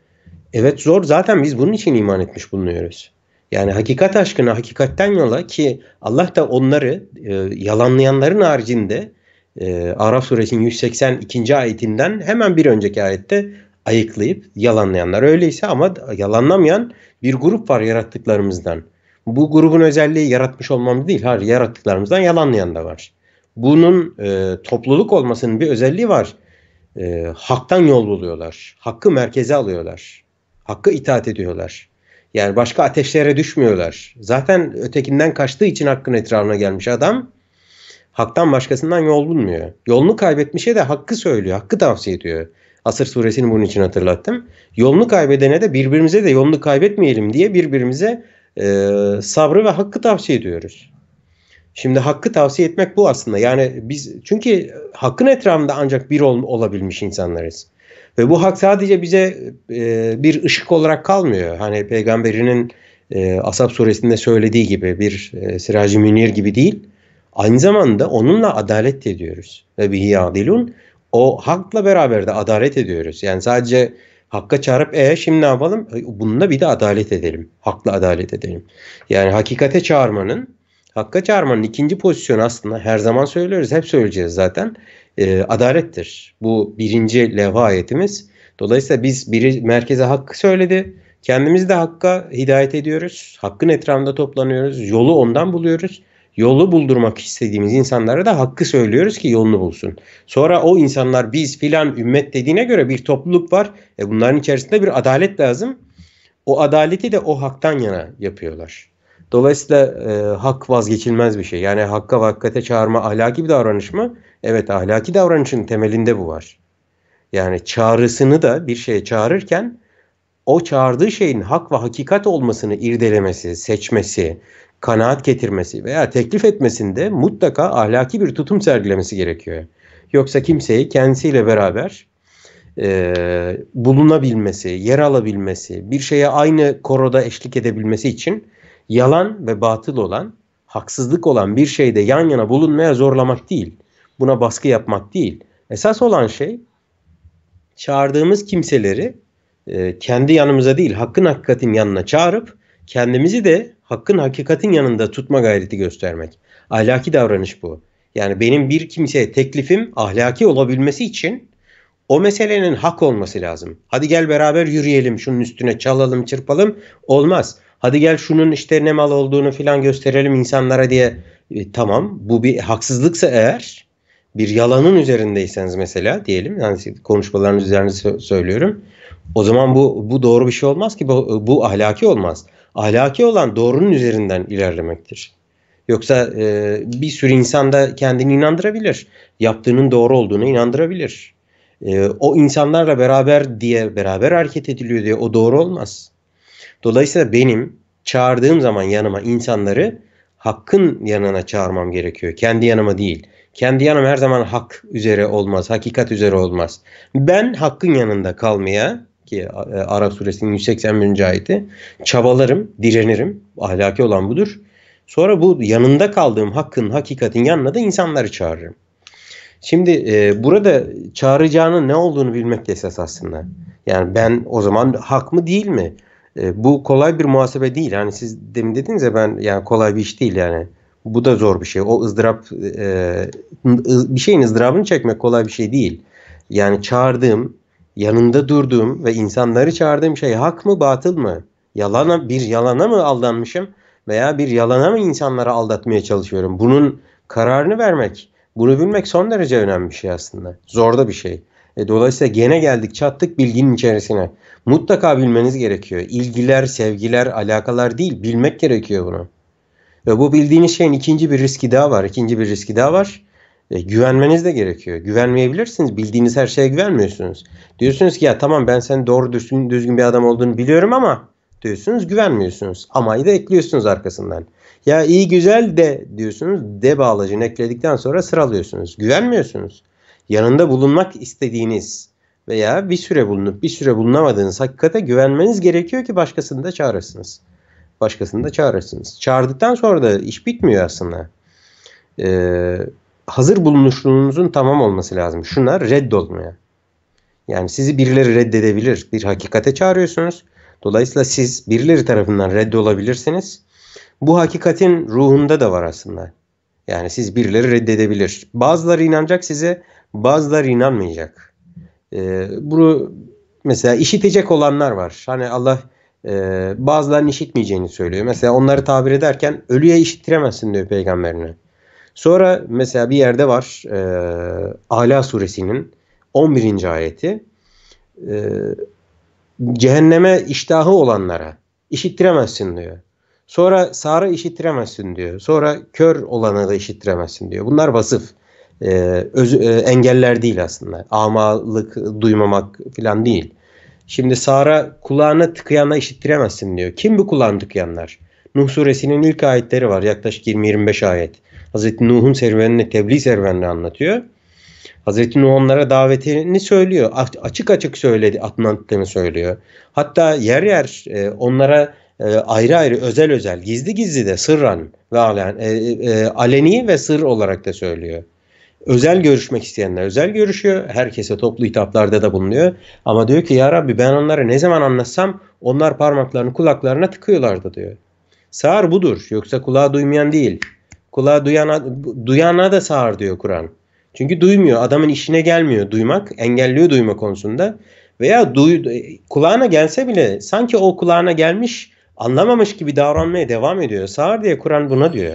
Evet zor zaten biz bunun için iman etmiş bulunuyoruz. Yani hakikat aşkına, hakikatten yola ki Allah da onları e, yalanlayanların haricinde e, Araf suresinin 182. ayetinden hemen bir önceki ayette ayıklayıp yalanlayanlar öyleyse ama yalanlamayan bir grup var yarattıklarımızdan bu grubun özelliği yaratmış olmam değil. Hayır yarattıklarımızdan yalanlayan da var. Bunun e, topluluk olmasının bir özelliği var. E, haktan yol buluyorlar. Hakkı merkeze alıyorlar. Hakkı itaat ediyorlar. Yani başka ateşlere düşmüyorlar. Zaten ötekinden kaçtığı için hakkın etrafına gelmiş adam haktan başkasından yol bulmuyor. Yolunu kaybetmişe de hakkı söylüyor, hakkı tavsiye ediyor. Asır suresini bunun için hatırlattım. Yolunu kaybedene de birbirimize de yolunu kaybetmeyelim diye birbirimize e, sabrı ve hakkı tavsiye ediyoruz. Şimdi hakkı tavsiye etmek bu aslında. Yani biz çünkü hakkın etrafında ancak bir ol, olabilmiş insanlarız. Ve bu hak sadece bize e, bir ışık olarak kalmıyor. Hani peygamberinin e, Asap suresinde söylediği gibi bir e, Siracı Münir gibi değil. Aynı zamanda onunla adalet ediyoruz. Ve bihi adilun o hakla beraber de adalet ediyoruz. Yani sadece Hakka çağırıp e şimdi ne yapalım? Bununla bir de adalet edelim. Hakla adalet edelim. Yani hakikate çağırmanın, hakka çağırmanın ikinci pozisyonu aslında her zaman söylüyoruz, hep söyleyeceğiz zaten. E, adalettir. Bu birinci levha ayetimiz. Dolayısıyla biz biri merkeze hakkı söyledi. Kendimiz de hakka hidayet ediyoruz. Hakkın etrafında toplanıyoruz. Yolu ondan buluyoruz yolu buldurmak istediğimiz insanlara da hakkı söylüyoruz ki yolunu bulsun. Sonra o insanlar biz filan ümmet dediğine göre bir topluluk var. E bunların içerisinde bir adalet lazım. O adaleti de o haktan yana yapıyorlar. Dolayısıyla e, hak vazgeçilmez bir şey. Yani hakka ve hakikate çağırma ahlaki bir davranış mı? Evet ahlaki davranışın temelinde bu var. Yani çağrısını da bir şeye çağırırken o çağırdığı şeyin hak ve hakikat olmasını irdelemesi, seçmesi, kanaat getirmesi veya teklif etmesinde mutlaka ahlaki bir tutum sergilemesi gerekiyor. Yoksa kimseyi kendisiyle beraber e, bulunabilmesi, yer alabilmesi, bir şeye aynı koroda eşlik edebilmesi için yalan ve batıl olan, haksızlık olan bir şeyde yan yana bulunmaya zorlamak değil. Buna baskı yapmak değil. Esas olan şey çağırdığımız kimseleri e, kendi yanımıza değil, hakkın hakikatin yanına çağırıp kendimizi de hakkın hakikatin yanında tutma gayreti göstermek. Ahlaki davranış bu. Yani benim bir kimseye teklifim ahlaki olabilmesi için o meselenin hak olması lazım. Hadi gel beraber yürüyelim şunun üstüne çalalım çırpalım olmaz. Hadi gel şunun işte ne mal olduğunu filan gösterelim insanlara diye e, tamam bu bir haksızlıksa eğer bir yalanın üzerindeyseniz mesela diyelim yani konuşmaların üzerine söylüyorum. O zaman bu bu doğru bir şey olmaz ki bu, bu ahlaki olmaz ahlaki olan doğrunun üzerinden ilerlemektir. Yoksa e, bir sürü insan da kendini inandırabilir. Yaptığının doğru olduğunu inandırabilir. E, o insanlarla beraber diye beraber hareket ediliyor diye o doğru olmaz. Dolayısıyla benim çağırdığım zaman yanıma insanları hakkın yanına çağırmam gerekiyor. Kendi yanıma değil. Kendi yanım her zaman hak üzere olmaz, hakikat üzere olmaz. Ben hakkın yanında kalmaya ki e, Arap suresinin 181. ayeti. Çabalarım, direnirim. Ahlaki olan budur. Sonra bu yanında kaldığım hakkın, hakikatin yanına da insanları çağırırım. Şimdi e, burada çağıracağının ne olduğunu bilmek de esas aslında. Yani ben o zaman hak mı değil mi? E, bu kolay bir muhasebe değil. Hani siz demin dediniz ya ben yani kolay bir iş değil yani. Bu da zor bir şey. O ızdırap e, bir şeyin ızdırabını çekmek kolay bir şey değil. Yani çağırdığım yanında durduğum ve insanları çağırdığım şey hak mı batıl mı? Yalana bir yalana mı aldanmışım veya bir yalana mı insanları aldatmaya çalışıyorum? Bunun kararını vermek, bunu bilmek son derece önemli bir şey aslında. Zor da bir şey. E, dolayısıyla gene geldik çattık bilginin içerisine. Mutlaka bilmeniz gerekiyor. İlgiler, sevgiler, alakalar değil bilmek gerekiyor bunu. Ve bu bildiğiniz şeyin ikinci bir riski daha var. İkinci bir riski daha var. E, güvenmeniz de gerekiyor. Güvenmeyebilirsiniz. Bildiğiniz her şeye güvenmiyorsunuz. Diyorsunuz ki ya tamam ben senin doğru düzgün, düzgün bir adam olduğunu biliyorum ama diyorsunuz güvenmiyorsunuz. Amayı da ekliyorsunuz arkasından. Ya iyi güzel de diyorsunuz de bağlacını ekledikten sonra sıralıyorsunuz. Güvenmiyorsunuz. Yanında bulunmak istediğiniz veya bir süre bulunup bir süre bulunamadığınız hakikate güvenmeniz gerekiyor ki başkasını da çağırırsınız. Başkasını da çağırırsınız. Çağırdıktan sonra da iş bitmiyor aslında. Ee, hazır bulunuşluğunuzun tamam olması lazım. Şunlar reddolmaya. Yani sizi birileri reddedebilir. Bir hakikate çağırıyorsunuz. Dolayısıyla siz birileri tarafından reddolabilirsiniz. Bu hakikatin ruhunda da var aslında. Yani siz birileri reddedebilir. Bazıları inanacak size, bazıları inanmayacak. Ee, bunu mesela işitecek olanlar var. Hani Allah e, bazılarının işitmeyeceğini söylüyor. Mesela onları tabir ederken ölüye işittiremezsin diyor peygamberine. Sonra mesela bir yerde var e, Ala suresinin 11. ayeti. E, cehenneme iştahı olanlara işittiremezsin diyor. Sonra sarı işittiremezsin diyor. Sonra kör olana da işittiremezsin diyor. Bunlar vasıf. E, öz, e, engeller değil aslında. Amalık, duymamak falan değil. Şimdi sağra kulağına tıkayana işittiremezsin diyor. Kim bu kulağını tıkayanlar? Nuh suresinin ilk ayetleri var. Yaklaşık 20-25 ayet. Hazreti Nuh'un serüvenini, tebliğ serüvenini anlatıyor. Hazreti Nuh onlara davetini söylüyor. Açık açık söyledi, atlanttığını söylüyor. Hatta yer yer e, onlara e, ayrı ayrı özel özel, gizli gizli de sırran ve alen, e, aleni ve sır olarak da söylüyor. Özel görüşmek isteyenler özel görüşüyor. Herkese toplu hitaplarda da bulunuyor. Ama diyor ki ya Rabbi ben onlara ne zaman anlatsam onlar parmaklarını kulaklarına tıkıyorlardı diyor. Sağır budur yoksa kulağı duymayan değil. Kulağı duyana, duyana da sağır diyor Kur'an. Çünkü duymuyor. Adamın işine gelmiyor duymak. Engelliyor duyma konusunda. Veya duy, kulağına gelse bile sanki o kulağına gelmiş anlamamış gibi davranmaya devam ediyor. Sağır diye Kur'an buna diyor.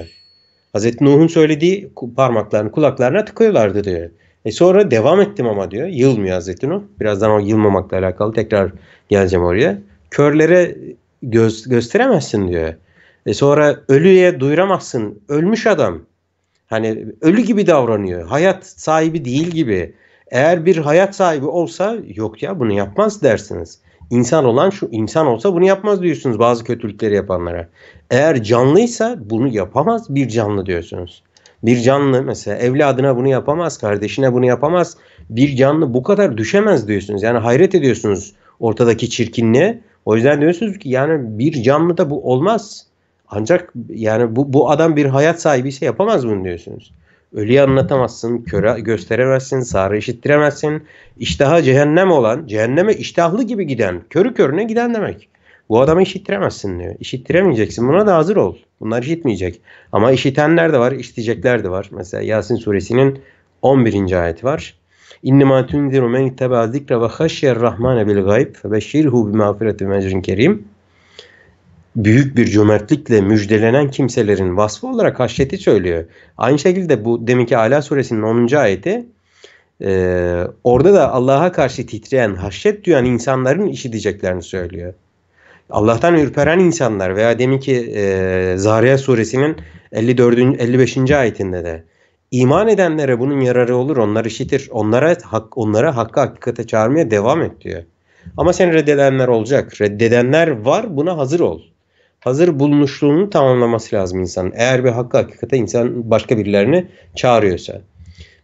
Hazreti Nuh'un söylediği parmaklarını kulaklarına tıkıyorlardı diyor. E sonra devam ettim ama diyor. Yılmıyor Hazreti Nuh. Birazdan o yılmamakla alakalı tekrar geleceğim oraya. Körlere göz, gösteremezsin diyor. E sonra ölüye duyuramazsın. Ölmüş adam. Hani ölü gibi davranıyor. Hayat sahibi değil gibi. Eğer bir hayat sahibi olsa yok ya bunu yapmaz dersiniz. İnsan olan şu insan olsa bunu yapmaz diyorsunuz bazı kötülükleri yapanlara. Eğer canlıysa bunu yapamaz bir canlı diyorsunuz. Bir canlı mesela evladına bunu yapamaz, kardeşine bunu yapamaz. Bir canlı bu kadar düşemez diyorsunuz. Yani hayret ediyorsunuz ortadaki çirkinliğe. O yüzden diyorsunuz ki yani bir canlı da bu olmaz. Ancak yani bu, bu adam bir hayat sahibi ise yapamaz bunu diyorsunuz. Ölüyü anlatamazsın, köre gösteremezsin, sarı işittiremezsin. İştaha cehennem olan, cehenneme iştahlı gibi giden, körü körüne giden demek. Bu adamı işittiremezsin diyor. İşittiremeyeceksin. Buna da hazır ol. Bunlar işitmeyecek. Ama işitenler de var, işitecekler de var. Mesela Yasin suresinin 11. ayeti var. İnnemâ tunziru men ittebâ zikre ve haşyer rahmane bil gayb febeşşirhu bi mağfiretin ve kerim büyük bir cömertlikle müjdelenen kimselerin vasfı olarak haşyeti söylüyor. Aynı şekilde bu deminki Ala suresinin 10. ayeti e, orada da Allah'a karşı titreyen, haşyet duyan insanların işiteceklerini söylüyor. Allah'tan ürperen insanlar veya deminki e, Zariyat suresinin 54. 55. ayetinde de iman edenlere bunun yararı olur, onlar işitir. Onlara hak onlara hakkı hakikate çağırmaya devam et diyor. Ama sen reddedenler olacak. Reddedenler var, buna hazır ol hazır bulunuşluğunu tamamlaması lazım insan. Eğer bir hakkı hakikate insan başka birilerini çağırıyorsa.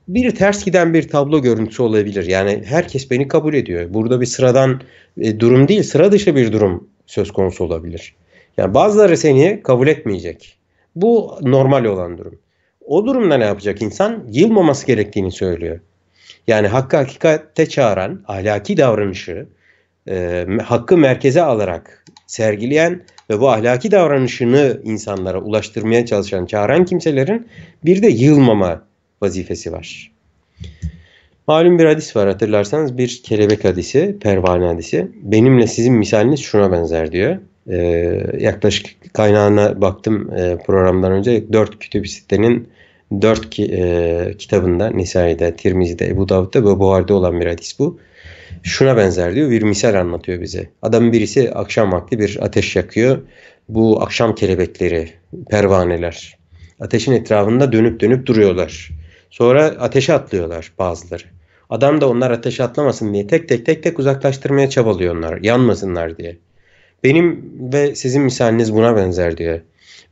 Bir ters giden bir tablo görüntüsü olabilir. Yani herkes beni kabul ediyor. Burada bir sıradan e, durum değil, sıra dışı bir durum söz konusu olabilir. Yani bazıları seni kabul etmeyecek. Bu normal olan durum. O durumda ne yapacak insan? Yılmaması gerektiğini söylüyor. Yani hakkı hakikate çağıran ahlaki davranışı e, hakkı merkeze alarak sergileyen ve bu ahlaki davranışını insanlara ulaştırmaya çalışan çağıran kimselerin bir de yılmama vazifesi var. Malum bir hadis var hatırlarsanız bir kelebek hadisi, pervane hadisi. Benimle sizin misaliniz şuna benzer diyor. Ee, yaklaşık kaynağına baktım e, programdan önce. Dört kütübisitenin dört ki, e, kitabında Nisai'de, Tirmizi'de, Ebu Davud'da ve Buhar'da olan bir hadis bu şuna benzer diyor. Bir misal anlatıyor bize. Adam birisi akşam vakti bir ateş yakıyor. Bu akşam kelebekleri, pervaneler ateşin etrafında dönüp dönüp duruyorlar. Sonra ateşe atlıyorlar bazıları. Adam da onlar ateşe atlamasın diye tek tek tek tek uzaklaştırmaya çabalıyor onlar. Yanmasınlar diye. Benim ve sizin misaliniz buna benzer diyor.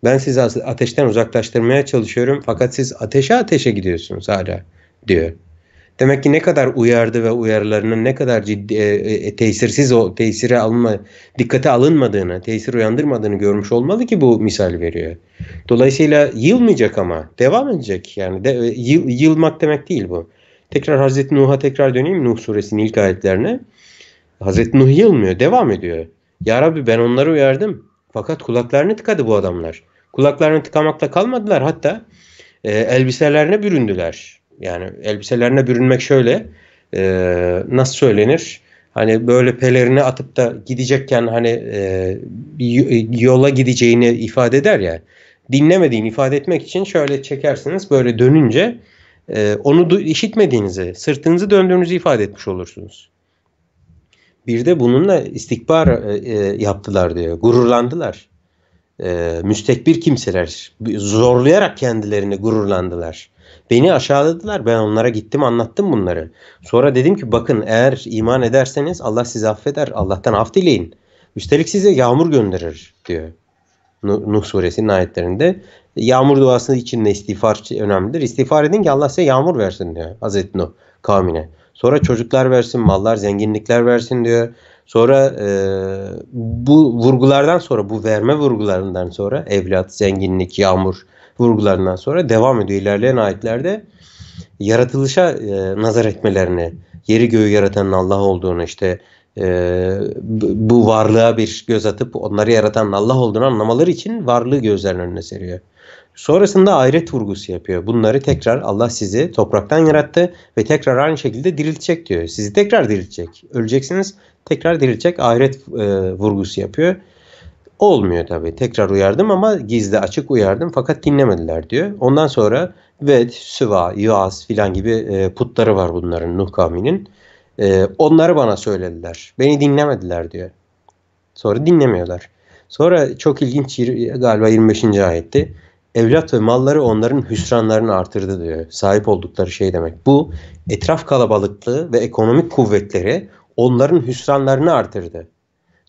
Ben sizi ateşten uzaklaştırmaya çalışıyorum fakat siz ateşe ateşe gidiyorsunuz hala diyor. Demek ki ne kadar uyardı ve uyarılarının ne kadar ciddi e, e, e, tesirsiz o tesire alınma dikkate alınmadığını, tesir uyandırmadığını görmüş olmalı ki bu misal veriyor. Dolayısıyla yılmayacak ama devam edecek. Yani de, e, yıl, yılmak demek değil bu. Tekrar Hazreti Nuh'a tekrar döneyim Nuh suresinin ilk ayetlerine. Hazreti Nuh yılmıyor, devam ediyor. Ya Rabbi ben onları uyardım. Fakat kulaklarını tıkadı bu adamlar. Kulaklarını tıkamakla kalmadılar hatta e, elbiselerine büründüler. Yani elbiselerine bürünmek şöyle e, nasıl söylenir? Hani böyle pelerini atıp da gidecekken hani e, e, yola gideceğini ifade eder ya. Dinlemediğini ifade etmek için şöyle çekersiniz böyle dönünce e, onu işitmediğinizi, sırtınızı döndüğünüzü ifade etmiş olursunuz. Bir de bununla istikbar e, e yaptılar diyor. Gururlandılar. E, müstekbir kimseler zorlayarak kendilerini gururlandılar. Beni aşağıladılar. Ben onlara gittim anlattım bunları. Sonra dedim ki bakın eğer iman ederseniz Allah sizi affeder. Allah'tan af dileyin. Üstelik size yağmur gönderir diyor. Nuh suresinin ayetlerinde. Yağmur duası için de istiğfar önemlidir. İstiğfar edin ki Allah size yağmur versin diyor Hazreti Nuh kavmine. Sonra çocuklar versin, mallar, zenginlikler versin diyor. Sonra e, bu vurgulardan sonra, bu verme vurgularından sonra evlat, zenginlik, yağmur, vurgularından sonra devam ediyor. İlerleyen ayetlerde yaratılışa e, nazar etmelerini, yeri göğü yaratanın Allah olduğunu işte e, bu varlığa bir göz atıp onları yaratan Allah olduğunu anlamaları için varlığı gözlerinin önüne seriyor. Sonrasında ahiret vurgusu yapıyor. Bunları tekrar Allah sizi topraktan yarattı ve tekrar aynı şekilde diriltecek diyor. Sizi tekrar diriltecek. Öleceksiniz tekrar diriltecek ahiret e, vurgusu yapıyor. Olmuyor tabii. Tekrar uyardım ama gizli açık uyardım fakat dinlemediler diyor. Ondan sonra Ved, Süva, Yuas filan gibi e, putları var bunların Nuh kavminin. E, onları bana söylediler. Beni dinlemediler diyor. Sonra dinlemiyorlar. Sonra çok ilginç galiba 25. ayetti. Evlat ve malları onların hüsranlarını artırdı diyor. Sahip oldukları şey demek. Bu etraf kalabalıklığı ve ekonomik kuvvetleri onların hüsranlarını artırdı.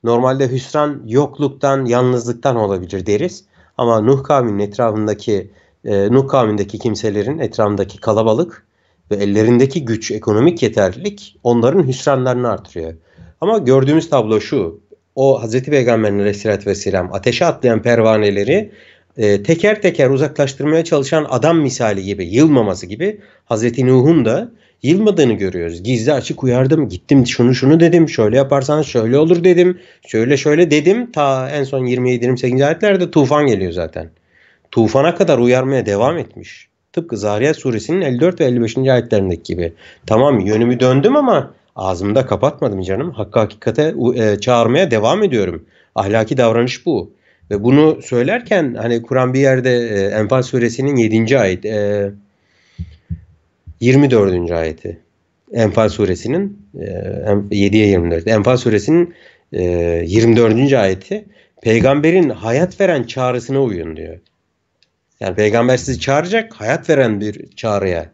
Normalde hüsran yokluktan, yalnızlıktan olabilir deriz. Ama Nuh kavminin etrafındaki e, Nuh kavmindeki kimselerin etrafındaki kalabalık ve ellerindeki güç, ekonomik yeterlilik onların hüsranlarını artırıyor. Ama gördüğümüz tablo şu. O Hazreti Peygamber'in aleyhissalatü vesselam ateşe atlayan pervaneleri e, teker teker uzaklaştırmaya çalışan adam misali gibi, yılmaması gibi Hazreti Nuh'un da yılmadığını görüyoruz. Gizli açık uyardım. Gittim şunu şunu dedim. Şöyle yaparsan şöyle olur dedim. Şöyle şöyle dedim. Ta en son 27-28. ayetlerde tufan geliyor zaten. Tufana kadar uyarmaya devam etmiş. Tıpkı Zariyat suresinin 54 ve 55. ayetlerindeki gibi. Tamam yönümü döndüm ama ağzımı da kapatmadım canım. Hakkı hakikate e, çağırmaya devam ediyorum. Ahlaki davranış bu. Ve bunu söylerken hani Kur'an bir yerde e, Enfal suresinin 7. ayet e, 24. ayeti. Enfal suresinin 7'ye e, 24. Enfal suresinin 24. E, ayeti peygamberin hayat veren çağrısına uyun diyor. Yani peygamber sizi çağıracak hayat veren bir çağrıya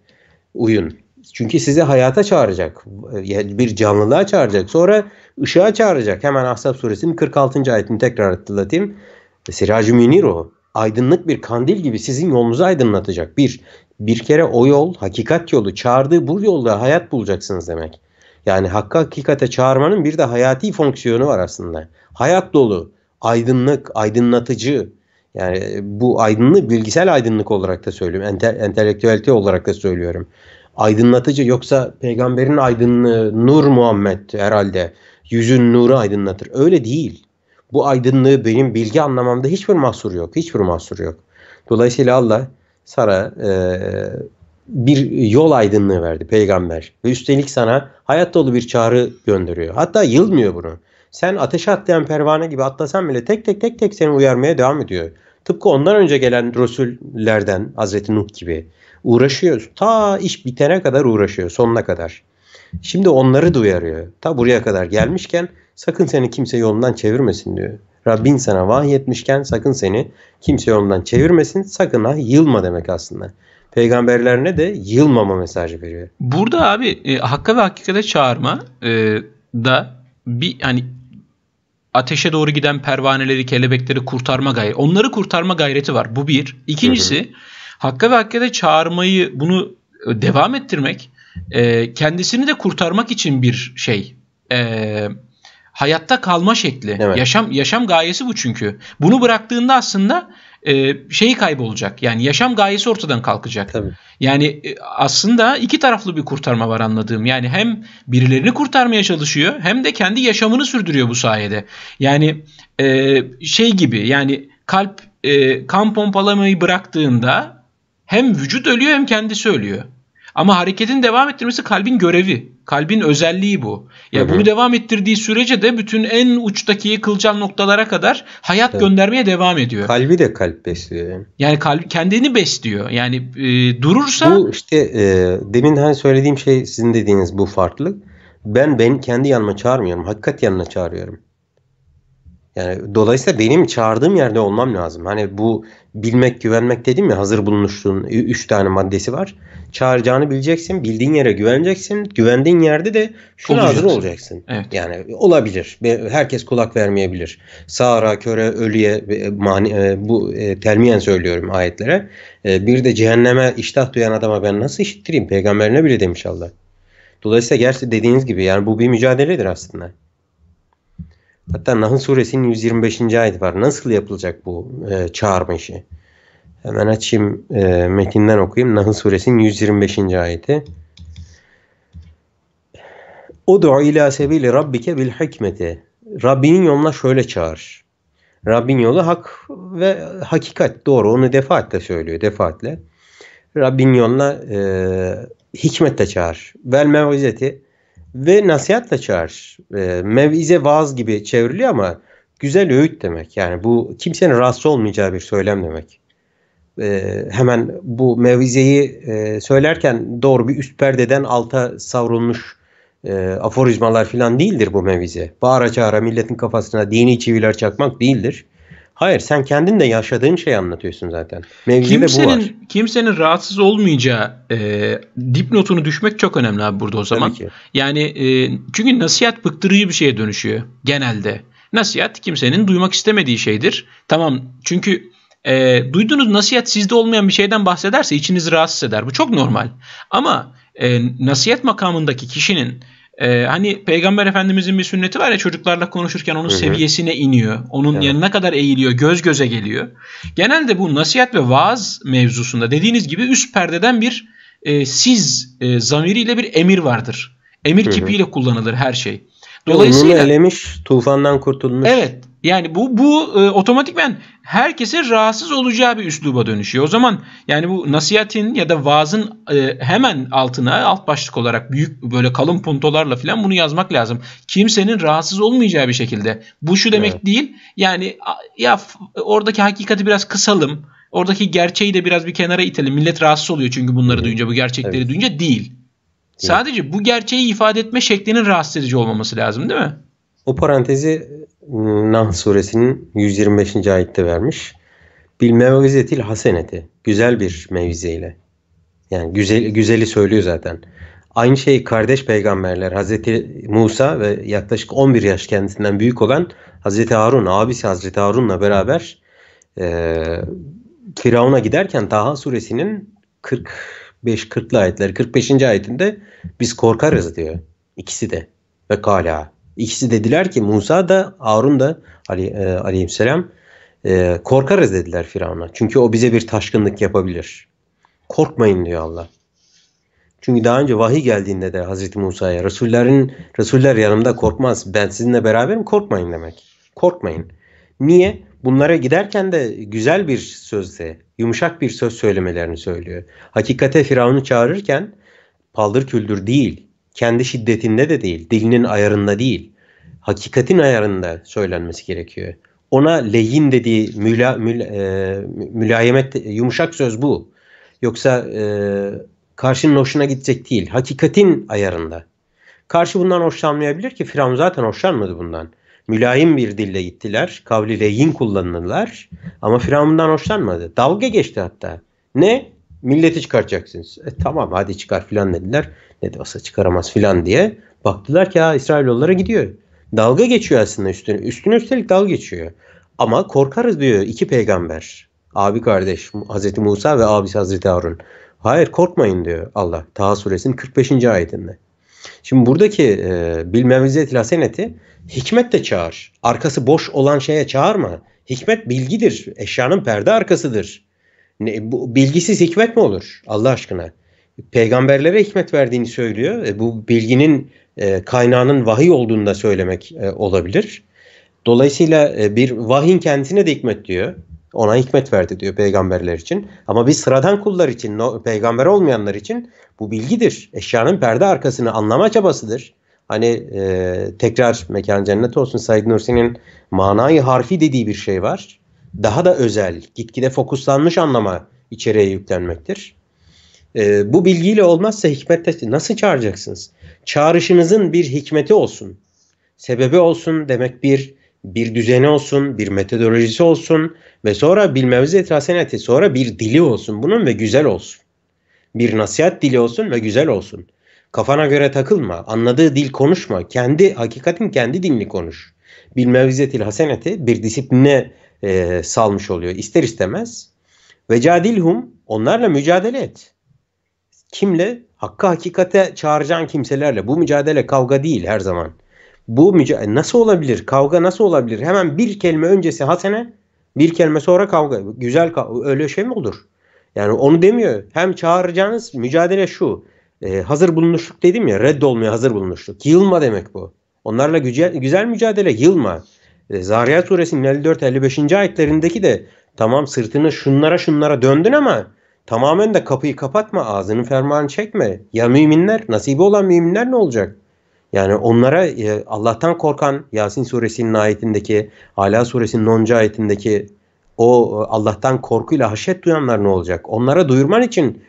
uyun. Çünkü sizi hayata çağıracak. E, bir canlılığa çağıracak. Sonra ışığa çağıracak. Hemen Ahzab suresinin 46. ayetini tekrar hatırlatayım. Siracü Münir o. Aydınlık bir kandil gibi sizin yolunuzu aydınlatacak. Bir bir kere o yol hakikat yolu çağırdığı bu yolda hayat bulacaksınız demek. Yani hakka hakikate çağırmanın bir de hayati fonksiyonu var aslında. Hayat dolu, aydınlık, aydınlatıcı. Yani e, bu aydınlığı bilgisel aydınlık olarak da söylüyorum. Ente, entelektüelite olarak da söylüyorum. Aydınlatıcı yoksa peygamberin aydınlığı nur Muhammed herhalde. Yüzün nuru aydınlatır. Öyle değil. Bu aydınlığı benim bilgi anlamamda hiçbir mahsur yok. Hiçbir mahsur yok. Dolayısıyla Allah sana e, bir yol aydınlığı verdi peygamber. Ve üstelik sana hayat dolu bir çağrı gönderiyor. Hatta yılmıyor bunu. Sen ateşe atlayan pervane gibi atlasan bile tek tek tek tek seni uyarmaya devam ediyor. Tıpkı ondan önce gelen Resullerden Hazreti Nuh gibi uğraşıyor. Ta iş bitene kadar uğraşıyor sonuna kadar. Şimdi onları uyarıyor. Ta buraya kadar gelmişken sakın seni kimse yolundan çevirmesin diyor. Rabbin sana vahyetmişken sakın seni kimse yolundan çevirmesin, sakın ha yılma demek aslında. Peygamberlerine de yılmama mesajı veriyor. Burada abi e, hakka ve hakikate çağırma e, da bir hani ateşe doğru giden pervaneleri, kelebekleri kurtarma gayreti. Onları kurtarma gayreti var. Bu bir. İkincisi hı hakka ve hakikate çağırmayı bunu e, devam ettirmek e, kendisini de kurtarmak için bir şey. E, hayatta kalma şekli. Evet. Yaşam yaşam gayesi bu çünkü. Bunu bıraktığında aslında e, şeyi kaybolacak. Yani yaşam gayesi ortadan kalkacak. Tabii. Yani e, aslında iki taraflı bir kurtarma var anladığım. Yani hem birilerini kurtarmaya çalışıyor hem de kendi yaşamını sürdürüyor bu sayede. Yani e, şey gibi yani kalp e, kan pompalamayı bıraktığında hem vücut ölüyor hem kendisi ölüyor. Ama hareketin devam ettirmesi kalbin görevi. Kalbin özelliği bu. Ya yani bunu devam ettirdiği sürece de bütün en uçtaki yıkılacak noktalara kadar hayat evet. göndermeye devam ediyor. Kalbi de kalp besliyor yani. Yani kalp kendini besliyor. Yani e, durursa Bu işte e, demin hani söylediğim şey sizin dediğiniz bu farklılık. Ben ben kendi yanıma çağırmıyorum. Hakikat yanına çağırıyorum. Yani dolayısıyla benim çağırdığım yerde olmam lazım. Hani bu bilmek, güvenmek dedim ya hazır bulunuşluğun 3 tane maddesi var çağıracağını bileceksin. Bildiğin yere güveneceksin. Güvendiğin yerde de şuna hazır olacaksın. Evet. Yani olabilir. Herkes kulak vermeyebilir. Sağra, köre, ölüye mani, e, bu e, telmiyen söylüyorum ayetlere. E, bir de cehenneme iştah duyan adama ben nasıl işittireyim? Peygamberine bile demiş Allah. Dolayısıyla gerçi dediğiniz gibi yani bu bir mücadeledir aslında. Hatta Nahl suresinin 125. ayeti var. Nasıl yapılacak bu e, çağırma işi? Hemen açayım e, metinden okuyayım. Nahl suresinin 125. ayeti. Udu ila sebili rabbike bil hikmeti. Rabbinin yoluna şöyle çağır. Rabbin yolu hak ve hakikat doğru. Onu defaatle söylüyor defaatle. Rabbin yoluna e, hikmetle çağır. Vel mevizeti ve nasihatla çağır. E, mevize vaaz gibi çevriliyor ama güzel öğüt demek. Yani bu kimsenin rahatsız olmayacağı bir söylem demek e, hemen bu mevizeyi e, söylerken doğru bir üst perdeden alta savrulmuş e, aforizmalar falan değildir bu mevize. Bağıra çağıra milletin kafasına dini çiviler çakmak değildir. Hayır sen kendin de yaşadığın şeyi anlatıyorsun zaten. Mevzide kimsenin, bu var. Kimsenin rahatsız olmayacağı e, dipnotunu düşmek çok önemli abi burada o zaman. Tabii ki. Yani e, çünkü nasihat bıktırıcı bir şeye dönüşüyor genelde. Nasihat kimsenin duymak istemediği şeydir. Tamam çünkü e, duyduğunuz nasihat sizde olmayan bir şeyden bahsederse içiniz rahatsız eder. Bu çok normal. Ama e, nasihat makamındaki kişinin e, hani Peygamber Efendimizin bir sünneti var ya çocuklarla konuşurken onun Hı-hı. seviyesine iniyor. Onun evet. yanına kadar eğiliyor, göz göze geliyor. Genelde bu nasihat ve vaaz mevzusunda dediğiniz gibi üst perdeden bir e, siz e, zamiriyle bir emir vardır. Emir Hı-hı. kipiyle kullanılır her şey. Dolayısıyla Umunu elemiş, tufandan kurtulmuş. Evet. Yani bu bu e, otomatikmen herkese rahatsız olacağı bir üsluba dönüşüyor. O zaman yani bu nasihatin ya da vaazın e, hemen altına alt başlık olarak büyük böyle kalın puntolarla falan bunu yazmak lazım. Kimsenin rahatsız olmayacağı bir şekilde. Bu şu demek evet. değil. Yani ya oradaki hakikati biraz kısalım. Oradaki gerçeği de biraz bir kenara itelim. Millet rahatsız oluyor çünkü bunları evet. duyunca, bu gerçekleri evet. duyunca değil. Evet. Sadece bu gerçeği ifade etme şeklinin rahatsız edici olmaması lazım değil mi? O parantezi e, Nahl suresinin 125. ayette vermiş. Bil mevziyetil haseneti. Güzel bir mevziyle. Yani güzel, güzeli söylüyor zaten. Aynı şeyi kardeş peygamberler Hazreti Musa ve yaklaşık 11 yaş kendisinden büyük olan Hazreti Harun, abisi Hazreti Harun'la beraber e, Firavun'a giderken Taha suresinin 45 40'lı ayetleri 45. ayetinde biz korkarız diyor. İkisi de. Ve kala İkisi dediler ki Musa da Harun da Ali, e, aleyhisselam e, korkarız dediler Firavun'a. Çünkü o bize bir taşkınlık yapabilir. Korkmayın diyor Allah. Çünkü daha önce vahiy geldiğinde de Hazreti Musa'ya Resullerin Resuller yanımda korkmaz. Ben sizinle beraberim korkmayın demek. Korkmayın. Niye? Bunlara giderken de güzel bir sözle, yumuşak bir söz söylemelerini söylüyor. Hakikate Firavun'u çağırırken paldır küldür değil, kendi şiddetinde de değil, dilinin ayarında değil, hakikatin ayarında söylenmesi gerekiyor. Ona leyin dediği müla, mül, e, mülayemet, yumuşak söz bu. Yoksa e, karşının hoşuna gidecek değil, hakikatin ayarında. Karşı bundan hoşlanmayabilir ki Firavun zaten hoşlanmadı bundan. Mülayim bir dille gittiler, kavli leyin kullanılırlar ama Firavun'dan hoşlanmadı. Dalga geçti hatta. Ne? Milleti çıkaracaksınız. E, tamam hadi çıkar filan dediler. Ne de olsa çıkaramaz filan diye. Baktılar ki ha İsrailoğulları gidiyor. Dalga geçiyor aslında üstüne. Üstüne üstelik dalga geçiyor. Ama korkarız diyor iki peygamber. Abi kardeş Hazreti Musa ve abisi Hazreti Harun. Hayır korkmayın diyor Allah. Taha suresinin 45. ayetinde. Şimdi buradaki e, bilmemize laseneti hikmet de çağır. Arkası boş olan şeye çağırma. Hikmet bilgidir. Eşyanın perde arkasıdır. Ne, bu, bilgisiz hikmet mi olur Allah aşkına? peygamberlere hikmet verdiğini söylüyor. E, bu bilginin e, kaynağının vahiy olduğunu da söylemek e, olabilir. Dolayısıyla e, bir vahin kendisine de hikmet diyor. Ona hikmet verdi diyor peygamberler için. Ama biz sıradan kullar için, no, peygamber olmayanlar için bu bilgidir. Eşyanın perde arkasını anlama çabasıdır. Hani e, tekrar mekan cennet olsun Said Nursi'nin manayı harfi dediği bir şey var. Daha da özel, gitgide fokuslanmış anlama içeriye yüklenmektir. E, bu bilgiyle olmazsa hikmet nasıl çağıracaksınız? Çağrışınızın bir hikmeti olsun. Sebebi olsun demek bir, bir düzeni olsun, bir metodolojisi olsun ve sonra bilmemiz etraseneti sonra bir dili olsun bunun ve güzel olsun. Bir nasihat dili olsun ve güzel olsun. Kafana göre takılma, anladığı dil konuşma, kendi hakikatin kendi dilini konuş. Bir mevziyetil haseneti bir disipline e, salmış oluyor ister istemez. Ve cadilhum onlarla mücadele et. Kimle? hakkı hakikate çağıracağın kimselerle. Bu mücadele kavga değil her zaman. Bu mücadele nasıl olabilir? Kavga nasıl olabilir? Hemen bir kelime öncesi hasene, bir kelime sonra kavga. Güzel kavga. öyle şey mi olur? Yani onu demiyor. Hem çağıracağınız mücadele şu. E, hazır bulunuşluk dedim ya. Reddolmaya hazır bulunuşluk. Yılma demek bu. Onlarla güzel, güzel mücadele. Yılma. E, Zariyat suresinin 54-55. ayetlerindeki de tamam sırtını şunlara şunlara döndün ama Tamamen de kapıyı kapatma, ağzının fermanı çekme. Ya müminler, nasibi olan müminler ne olacak? Yani onlara e, Allah'tan korkan Yasin suresinin ayetindeki, Ala suresinin 10. ayetindeki o e, Allah'tan korkuyla haşet duyanlar ne olacak? Onlara duyurman için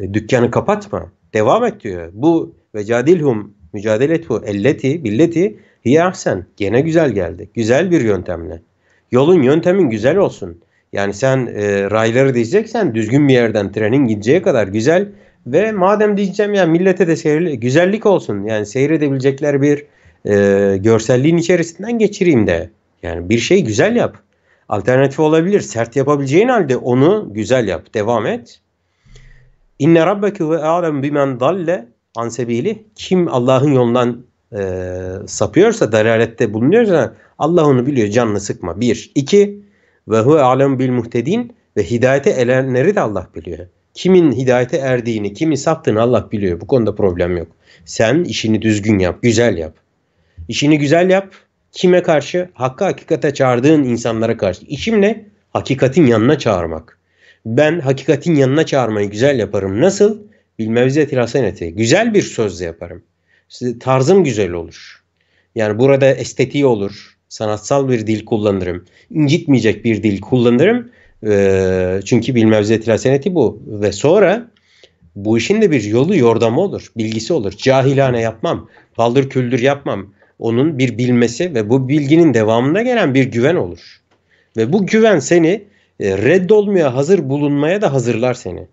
e, dükkanı kapatma. Devam et diyor. Bu ve cadilhum mücadele et bu elleti billeti hiye ahsen. Gene güzel geldi. Güzel bir yöntemle. Yolun yöntemin güzel olsun. Yani sen e, rayları diyeceksen düzgün bir yerden trenin gideceği kadar güzel ve madem diyeceğim ya millete de seyir, güzellik olsun. Yani seyredebilecekler bir e, görselliğin içerisinden geçireyim de. Yani bir şey güzel yap. Alternatif olabilir. Sert yapabileceğin halde onu güzel yap. Devam et. İnne rabbeke ve alem bimen dalle ansebili. Kim Allah'ın yolundan e, sapıyorsa, dalalette bulunuyorsa Allah onu biliyor. Canını sıkma. Bir. iki ve hu alem bil muhtedin ve hidayete erenleri de Allah biliyor. Kimin hidayete erdiğini, kimi saptığını Allah biliyor. Bu konuda problem yok. Sen işini düzgün yap, güzel yap. İşini güzel yap. Kime karşı? Hakka hakikate çağırdığın insanlara karşı. İşim ne? Hakikatin yanına çağırmak. Ben hakikatin yanına çağırmayı güzel yaparım. Nasıl? Bilmevzeti mevzetil haseneti. Güzel bir sözle yaparım. Tarzım güzel olur. Yani burada estetiği olur sanatsal bir dil kullanırım. İncitmeyecek bir dil kullanırım. E, çünkü bilmevziyet ilaseneti bu. Ve sonra bu işin de bir yolu yordamı olur, bilgisi olur. Cahilane yapmam, baldır küldür yapmam. Onun bir bilmesi ve bu bilginin devamında gelen bir güven olur. Ve bu güven seni e, reddolmaya hazır bulunmaya da hazırlar seni.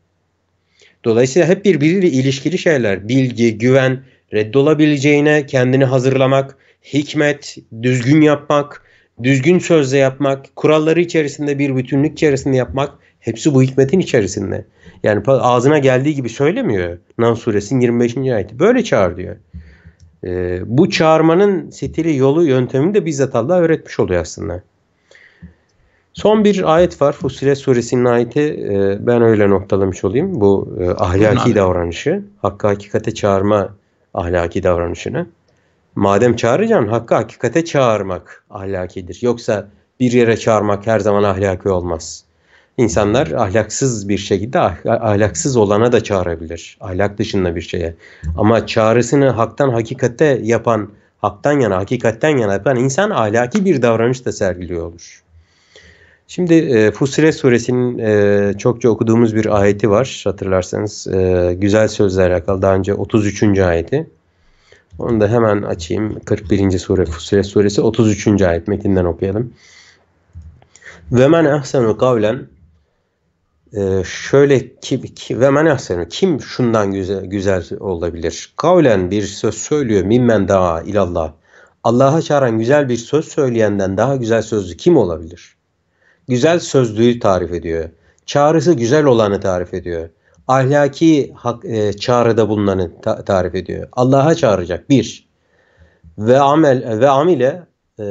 Dolayısıyla hep birbiriyle ilişkili şeyler. Bilgi, güven, reddolabileceğine kendini hazırlamak, hikmet, düzgün yapmak, düzgün sözle yapmak, kuralları içerisinde bir bütünlük içerisinde yapmak hepsi bu hikmetin içerisinde. Yani ağzına geldiği gibi söylemiyor. Nan suresinin 25. ayeti. Böyle çağır diyor. Ee, bu çağırmanın stili, yolu, yöntemini de bizzat Allah öğretmiş oluyor aslında. Son bir ayet var. Fusilet suresinin ayeti. E, ben öyle noktalamış olayım. Bu e, ahlaki davranışı. hakkı hakikate çağırma ahlaki davranışını. Madem çağıracaksın hakkı hakikate çağırmak ahlakidir. Yoksa bir yere çağırmak her zaman ahlaki olmaz. İnsanlar ahlaksız bir şekilde ah, ahlaksız olana da çağırabilir. Ahlak dışında bir şeye. Ama çağrısını haktan hakikate yapan, haktan yana, hakikatten yana yapan insan ahlaki bir davranış da sergiliyor olur. Şimdi e, Fussilet suresinin e, çokça okuduğumuz bir ayeti var hatırlarsanız. E, güzel sözle alakalı daha önce 33. ayeti. Onu da hemen açayım. 41. sure Fussilet suresi 33. ayet metinden okuyalım. Ve men ehsenu kavlen e, şöyle ki, kim ve men ehsenu kim şundan güzel, güzel olabilir? Kavlen bir söz söylüyor mimmen daha ilallah. Allah'a çağıran güzel bir söz söyleyenden daha güzel sözlü kim olabilir? Güzel sözlüğü tarif ediyor. Çağrısı güzel olanı tarif ediyor ahlaki hak, e, çağrıda bulunanı ta- tarif ediyor. Allah'a çağıracak bir ve amel ve amile e,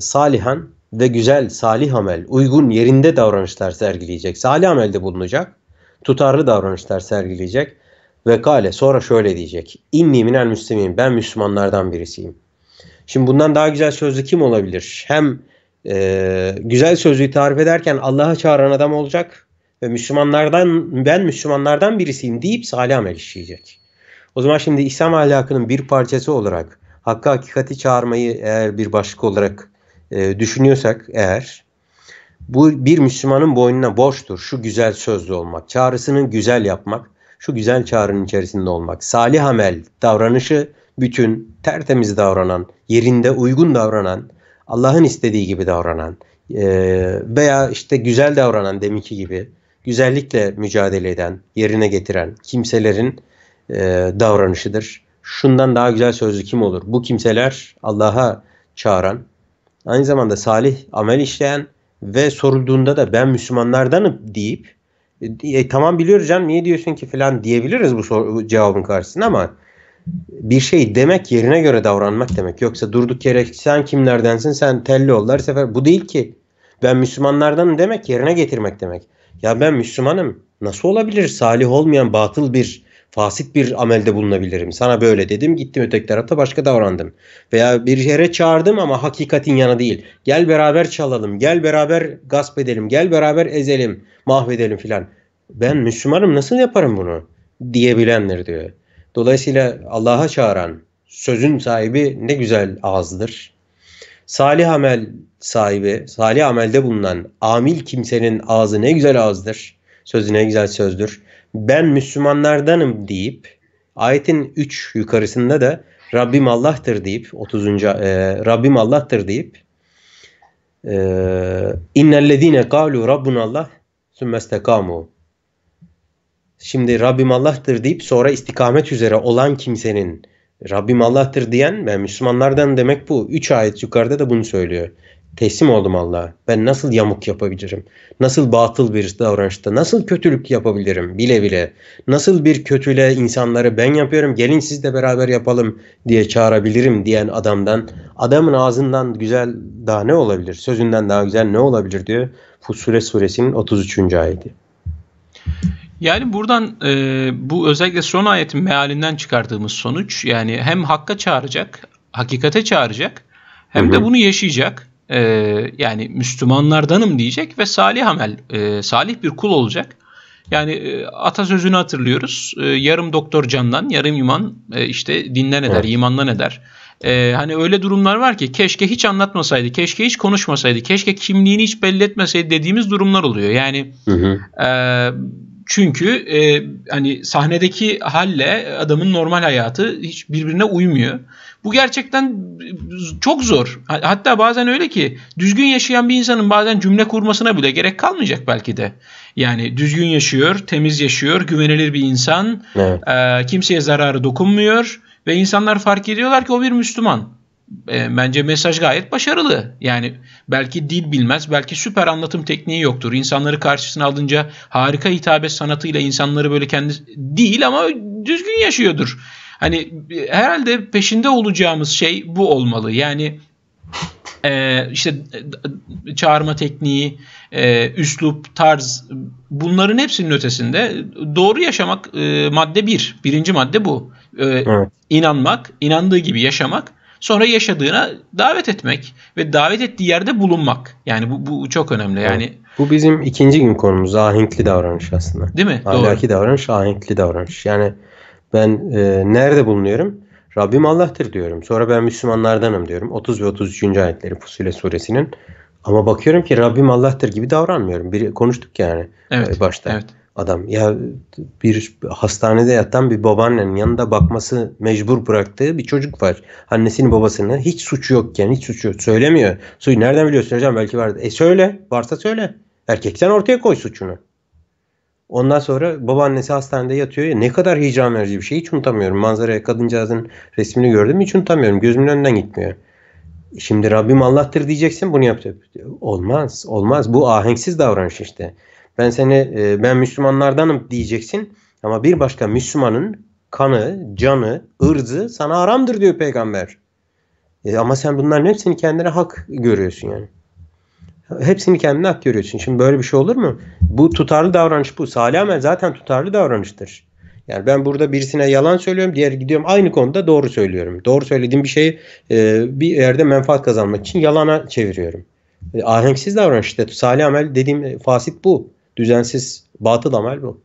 salihan ve güzel salih amel uygun yerinde davranışlar sergileyecek. Salih amelde bulunacak. Tutarlı davranışlar sergileyecek. Ve kale sonra şöyle diyecek. İnni minel müslimin ben Müslümanlardan birisiyim. Şimdi bundan daha güzel sözlü kim olabilir? Hem e, güzel sözlüğü tarif ederken Allah'a çağıran adam olacak Müslümanlardan ben Müslümanlardan birisiyim deyip salih amel işleyecek. O zaman şimdi İslam ahlakının bir parçası olarak hakka hakikati çağırmayı eğer bir başlık olarak e, düşünüyorsak eğer bu bir Müslümanın boynuna borçtur şu güzel sözlü olmak, çağrısını güzel yapmak, şu güzel çağrının içerisinde olmak, salih amel davranışı bütün tertemiz davranan, yerinde uygun davranan, Allah'ın istediği gibi davranan e, veya işte güzel davranan deminki gibi güzellikle mücadele eden, yerine getiren kimselerin e, davranışıdır. Şundan daha güzel sözlü kim olur? Bu kimseler Allah'a çağıran, aynı zamanda salih amel işleyen ve sorulduğunda da ben Müslümanlardanım deyip e, tamam biliyoruz canım niye diyorsun ki falan diyebiliriz bu, soru bu cevabın karşısında ama bir şey demek yerine göre davranmak demek. Yoksa durduk yere sen kimlerdensin sen telli ol her sefer bu değil ki. Ben Müslümanlardanım demek yerine getirmek demek. Ya ben Müslümanım. Nasıl olabilir? Salih olmayan batıl bir fasit bir amelde bulunabilirim. Sana böyle dedim gittim öteki tarafta başka davrandım. Veya bir yere çağırdım ama hakikatin yanı değil. Gel beraber çalalım, gel beraber gasp edelim, gel beraber ezelim, mahvedelim filan. Ben Müslümanım nasıl yaparım bunu? Diyebilenler diyor. Dolayısıyla Allah'a çağıran sözün sahibi ne güzel ağızdır. Salih amel sahibi, salih amelde bulunan amil kimsenin ağzı ne güzel ağızdır, sözü ne güzel sözdür. Ben Müslümanlardanım deyip ayetin 3 yukarısında da Rabbim Allah'tır deyip 30. E, Rabbim Allah'tır deyip e, innellezine kalu rabbun Allah sümmestekamu Şimdi Rabbim Allah'tır deyip sonra istikamet üzere olan kimsenin Rabbim Allah'tır diyen ben Müslümanlardan demek bu. 3 ayet yukarıda da bunu söylüyor. Teslim oldum Allah'a. Ben nasıl yamuk yapabilirim? Nasıl batıl bir davranışta, nasıl kötülük yapabilirim bile bile? Nasıl bir kötüle insanları ben yapıyorum, gelin siz de beraber yapalım diye çağırabilirim diyen adamdan, adamın ağzından güzel daha ne olabilir, sözünden daha güzel ne olabilir diyor Fussilet suresinin 33. ayeti. Yani buradan e, bu özellikle son ayetin mealinden çıkardığımız sonuç yani hem hakka çağıracak, hakikate çağıracak hem hı hı. de bunu yaşayacak e, yani Müslümanlardanım diyecek ve salih amel, e, salih bir kul olacak. Yani e, atasözünü hatırlıyoruz. E, yarım doktor candan, yarım iman e, işte dinden eder, evet. imandan eder. E, hani öyle durumlar var ki keşke hiç anlatmasaydı, keşke hiç konuşmasaydı, keşke kimliğini hiç belli etmeseydi dediğimiz durumlar oluyor. Yani hı hı. E, çünkü hani sahnedeki halle adamın normal hayatı hiç birbirine uymuyor. Bu gerçekten çok zor. Hatta bazen öyle ki düzgün yaşayan bir insanın bazen cümle kurmasına bile gerek kalmayacak belki de. Yani düzgün yaşıyor, temiz yaşıyor, güvenilir bir insan, evet. e, kimseye zararı dokunmuyor ve insanlar fark ediyorlar ki o bir Müslüman e, bence mesaj gayet başarılı. Yani belki dil bilmez, belki süper anlatım tekniği yoktur. İnsanları karşısına alınca harika hitabet sanatıyla insanları böyle kendi değil ama düzgün yaşıyordur. Hani herhalde peşinde olacağımız şey bu olmalı. Yani e, işte çağırma tekniği, e, üslup, tarz bunların hepsinin ötesinde doğru yaşamak e, madde bir. Birinci madde bu. E, evet. İnanmak, inandığı gibi yaşamak. Sonra yaşadığına davet etmek ve davet ettiği yerde bulunmak. Yani bu, bu çok önemli. Yani evet. bu bizim ikinci gün konumuz ahenkli davranış aslında. Değil mi? Ahlaki Doğru. davranış, ahenkli davranış. Yani ben e, nerede bulunuyorum? Rabbim Allah'tır diyorum. Sonra ben Müslümanlardanım diyorum. 30 ve 33. ayetleri Fusile suresinin. Ama bakıyorum ki Rabbim Allah'tır gibi davranmıyorum. Bir konuştuk yani evet, e, başta. Evet. Adam ya bir hastanede yatan bir babaannenin yanında bakması mecbur bıraktığı bir çocuk var. Annesini babasını hiç suçu yokken hiç suçu söylemiyor. Suyu nereden biliyorsun hocam belki vardı. E söyle varsa söyle. Erkekten ortaya koy suçunu. Ondan sonra babaannesi hastanede yatıyor ne kadar heyecan verici bir şey hiç unutamıyorum. Manzaraya kadıncağızın resmini gördüm hiç unutamıyorum. Gözümün önünden gitmiyor. Şimdi Rabbim Allah'tır diyeceksin bunu yapacak. Olmaz olmaz bu ahenksiz davranış işte. Ben seni e, ben Müslümanlardanım diyeceksin ama bir başka Müslümanın kanı, canı, ırzı sana haramdır diyor peygamber. E ama sen bunların hepsini kendine hak görüyorsun yani hepsini kendine hak görüyorsun. Şimdi böyle bir şey olur mu? Bu tutarlı davranış bu. Salih amel zaten tutarlı davranıştır. Yani ben burada birisine yalan söylüyorum, diğer gidiyorum aynı konuda doğru söylüyorum. Doğru söylediğim bir şeyi e, bir yerde menfaat kazanmak için yalana çeviriyorum. E, ahenksiz davranış işte salih amel dediğim fasit bu. Düzensiz, batıl amel bu.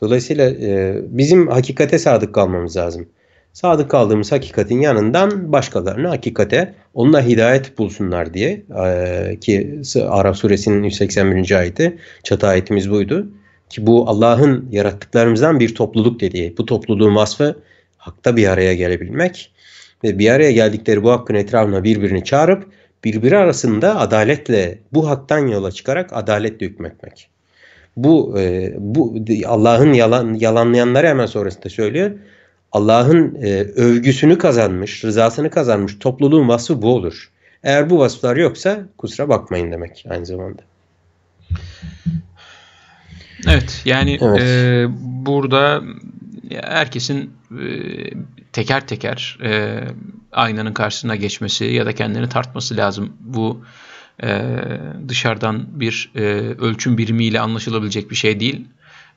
Dolayısıyla e, bizim hakikate sadık kalmamız lazım. Sadık kaldığımız hakikatin yanından başkalarını hakikate onunla hidayet bulsunlar diye e, ki Araf suresinin 181. ayeti çatı ayetimiz buydu. Ki bu Allah'ın yarattıklarımızdan bir topluluk dediği bu topluluğun vasfı hakta bir araya gelebilmek ve bir araya geldikleri bu hakkın etrafına birbirini çağırıp birbiri arasında adaletle bu haktan yola çıkarak adaletle hükmetmek. Bu e, bu Allah'ın yalan yalanlayanları hemen sonrasında söylüyor. Allah'ın e, övgüsünü kazanmış, rızasını kazanmış topluluğun vasfı bu olur. Eğer bu vasıflar yoksa kusura bakmayın demek aynı zamanda. Evet yani evet. E, burada herkesin e, teker teker e, aynanın karşısına geçmesi ya da kendini tartması lazım. Bu e, dışarıdan bir e, ölçüm birimiyle anlaşılabilecek bir şey değil.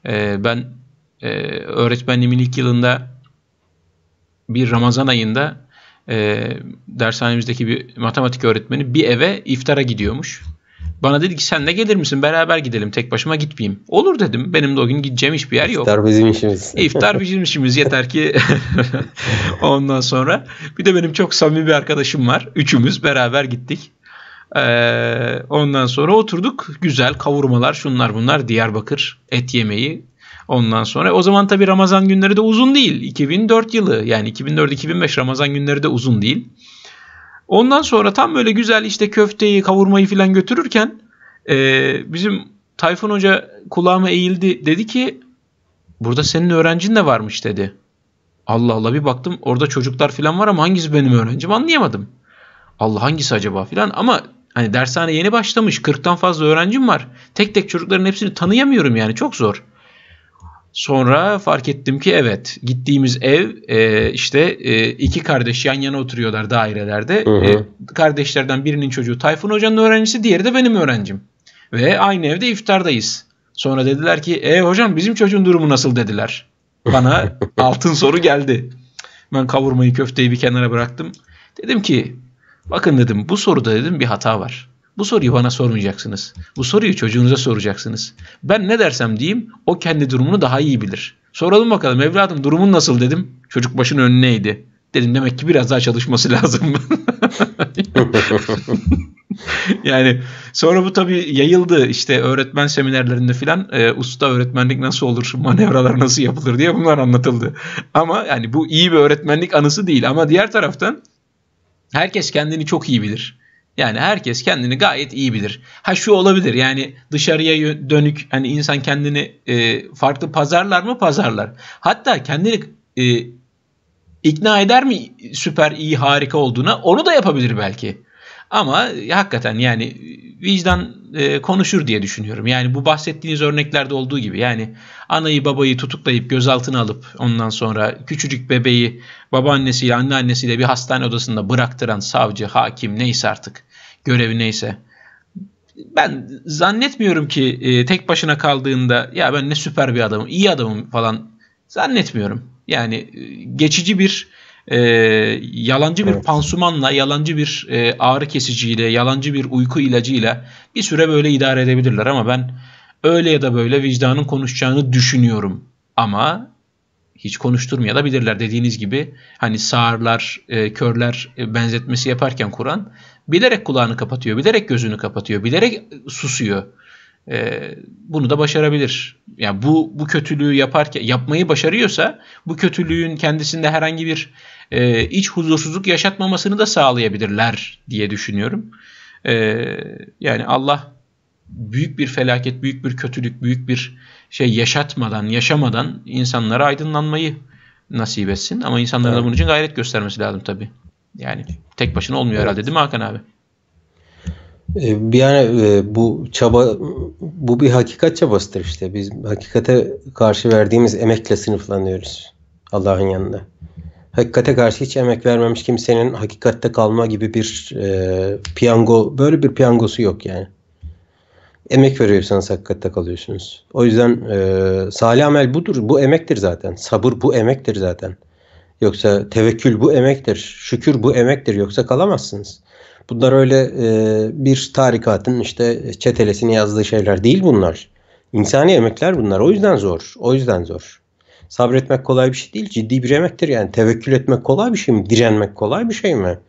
E, ben e, öğretmenliğimin ilk yılında bir Ramazan ayında e, dershanemizdeki bir matematik öğretmeni bir eve iftara gidiyormuş. Bana dedi ki sen de gelir misin beraber gidelim tek başıma gitmeyeyim. Olur dedim benim de o gün gideceğim hiçbir yer yok. İftar bizim işimiz. İftar bizim işimiz yeter ki ondan sonra. Bir de benim çok samimi bir arkadaşım var. Üçümüz beraber gittik. Ee, ondan sonra oturduk güzel kavurmalar şunlar bunlar Diyarbakır et yemeği ondan sonra. O zaman tabi Ramazan günleri de uzun değil. 2004 yılı yani 2004-2005 Ramazan günleri de uzun değil. Ondan sonra tam böyle güzel işte köfteyi kavurmayı filan götürürken e, bizim Tayfun Hoca kulağıma eğildi dedi ki burada senin öğrencin de varmış dedi. Allah Allah bir baktım orada çocuklar filan var ama hangisi benim öğrencim anlayamadım. Allah hangisi acaba filan ama hani dershane yeni başlamış 40'tan fazla öğrencim var. Tek tek çocukların hepsini tanıyamıyorum yani çok zor. Sonra fark ettim ki evet gittiğimiz ev e, işte e, iki kardeş yan yana oturuyorlar dairelerde. Hı hı. E, kardeşlerden birinin çocuğu Tayfun Hoca'nın öğrencisi diğeri de benim öğrencim. Ve aynı evde iftardayız. Sonra dediler ki e hocam bizim çocuğun durumu nasıl dediler. Bana altın soru geldi. Ben kavurmayı köfteyi bir kenara bıraktım. Dedim ki bakın dedim bu soruda dedim bir hata var. Bu soruyu bana sormayacaksınız. Bu soruyu çocuğunuza soracaksınız. Ben ne dersem diyeyim o kendi durumunu daha iyi bilir. Soralım bakalım evladım durumun nasıl dedim. Çocuk başın önüneydi. Dedim demek ki biraz daha çalışması lazım. yani sonra bu tabii yayıldı işte öğretmen seminerlerinde filan e, usta öğretmenlik nasıl olur manevralar nasıl yapılır diye bunlar anlatıldı. Ama yani bu iyi bir öğretmenlik anısı değil ama diğer taraftan herkes kendini çok iyi bilir. Yani herkes kendini gayet iyi bilir. Ha şu olabilir yani dışarıya dönük hani insan kendini e, farklı pazarlar mı pazarlar. Hatta kendini e, ikna eder mi süper iyi harika olduğuna onu da yapabilir belki. Ama e, hakikaten yani e, vicdan e, konuşur diye düşünüyorum. Yani bu bahsettiğiniz örneklerde olduğu gibi yani anayı babayı tutuklayıp gözaltına alıp ondan sonra küçücük bebeği babaannesiyle anneannesiyle bir hastane odasında bıraktıran savcı, hakim neyse artık görevi neyse. Ben zannetmiyorum ki e, tek başına kaldığında ya ben ne süper bir adamım, iyi adamım falan zannetmiyorum. Yani e, geçici bir e, yalancı bir evet. pansumanla, yalancı bir e, ağrı kesiciyle, yalancı bir uyku ilacıyla bir süre böyle idare edebilirler ama ben öyle ya da böyle vicdanın konuşacağını düşünüyorum. Ama hiç konuşturmaya da bilirler dediğiniz gibi hani sağırlar, e, körler e, benzetmesi yaparken Kur'an bilerek kulağını kapatıyor, bilerek gözünü kapatıyor, bilerek susuyor. E, bunu da başarabilir. Yani bu bu kötülüğü yaparken yapmayı başarıyorsa bu kötülüğün kendisinde herhangi bir e, iç huzursuzluk yaşatmamasını da sağlayabilirler diye düşünüyorum. E, yani Allah büyük bir felaket, büyük bir kötülük, büyük bir şey yaşatmadan, yaşamadan insanlara aydınlanmayı nasip etsin. Ama insanların evet. da bunun için gayret göstermesi lazım tabii. Yani tek başına olmuyor evet. herhalde değil mi Hakan abi? E, bir yani e, bu çaba bu bir hakikat çabasıdır işte. Biz hakikate karşı verdiğimiz emekle sınıflanıyoruz Allah'ın yanında. Hakikate karşı hiç emek vermemiş kimsenin hakikatte kalma gibi bir e, piyango böyle bir piyangosu yok yani. Emek veriyorsanız hakikatte kalıyorsunuz. O yüzden e, salih amel budur. Bu emektir zaten. Sabır bu emektir zaten. Yoksa tevekkül bu emektir, şükür bu emektir yoksa kalamazsınız. Bunlar öyle e, bir tarikatın işte çetelesini yazdığı şeyler değil bunlar. İnsani emekler bunlar. O yüzden zor. O yüzden zor. Sabretmek kolay bir şey değil. Ciddi bir emektir. Yani tevekkül etmek kolay bir şey mi? Direnmek kolay bir şey mi?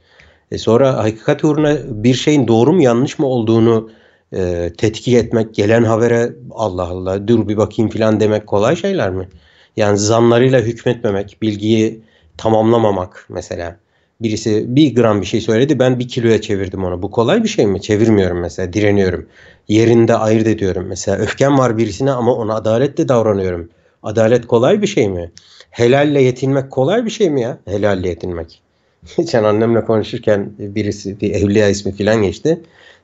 E sonra hakikat uğruna bir şeyin doğru mu yanlış mı olduğunu e, tetkik etmek, gelen habere Allah Allah dur bir bakayım filan demek kolay şeyler mi? Yani zanlarıyla hükmetmemek, bilgiyi tamamlamamak mesela. Birisi bir gram bir şey söyledi ben bir kiloya çevirdim onu. Bu kolay bir şey mi? Çevirmiyorum mesela direniyorum. Yerinde ayırt ediyorum. Mesela öfkem var birisine ama ona adaletle davranıyorum. Adalet kolay bir şey mi? Helalle yetinmek kolay bir şey mi ya? Helalle yetinmek. Geçen annemle konuşurken birisi bir evliya ismi filan geçti.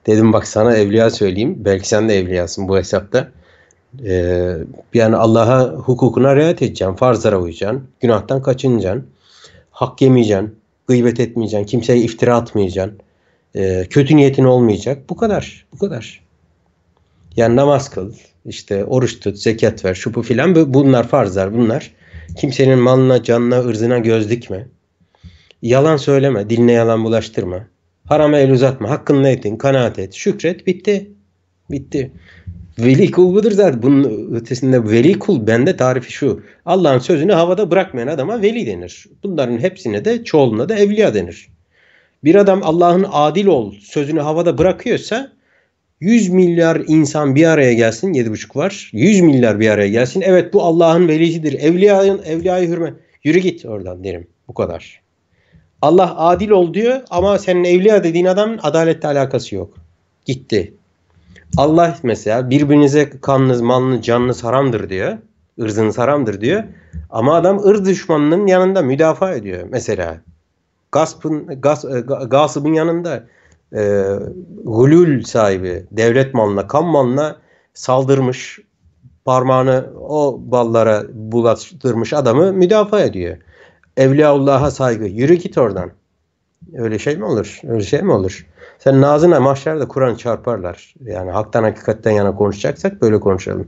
Dedim bak sana evliya söyleyeyim. Belki sen de evliyasın bu hesapta. Ee, yani Allah'a hukukuna riayet edeceksin. Farzlara uyacaksın. Günahtan kaçınacaksın hak yemeyeceksin, gıybet etmeyeceksin, kimseye iftira atmayacaksın. E, kötü niyetin olmayacak. Bu kadar. Bu kadar. Yani namaz kıl, işte oruç tut, zekat ver, şu bu filan bunlar farzlar bunlar. Kimsenin malına, canına, ırzına göz dikme. Yalan söyleme, diline yalan bulaştırma. Harama el uzatma, hakkınla etin, kanaat et, şükret, bitti. Bitti. Veli kul budur zaten. Bunun ötesinde veli kul bende tarifi şu. Allah'ın sözünü havada bırakmayan adama veli denir. Bunların hepsine de çoğuluna da evliya denir. Bir adam Allah'ın adil ol sözünü havada bırakıyorsa 100 milyar insan bir araya gelsin. 7,5 var. 100 milyar bir araya gelsin. Evet bu Allah'ın velisidir. Evliyanın evliyayı hürme, Yürü git oradan derim. Bu kadar. Allah adil ol diyor ama senin evliya dediğin adamın adaletle alakası yok. Gitti. Allah mesela birbirinize kanınız, malınız, canınız haramdır diyor. Irzınız haramdır diyor. Ama adam ırz düşmanının yanında müdafaa ediyor mesela. Gaspın, gas, e, gasıbın yanında e, gulül sahibi devlet malına, kan malına saldırmış parmağını o ballara bulaştırmış adamı müdafaa ediyor. Evliyaullah'a saygı. Yürü git oradan. Öyle şey mi olur? Öyle şey mi olur? Sen nazına mahşerde Kur'an çarparlar. Yani haktan hakikatten yana konuşacaksak böyle konuşalım.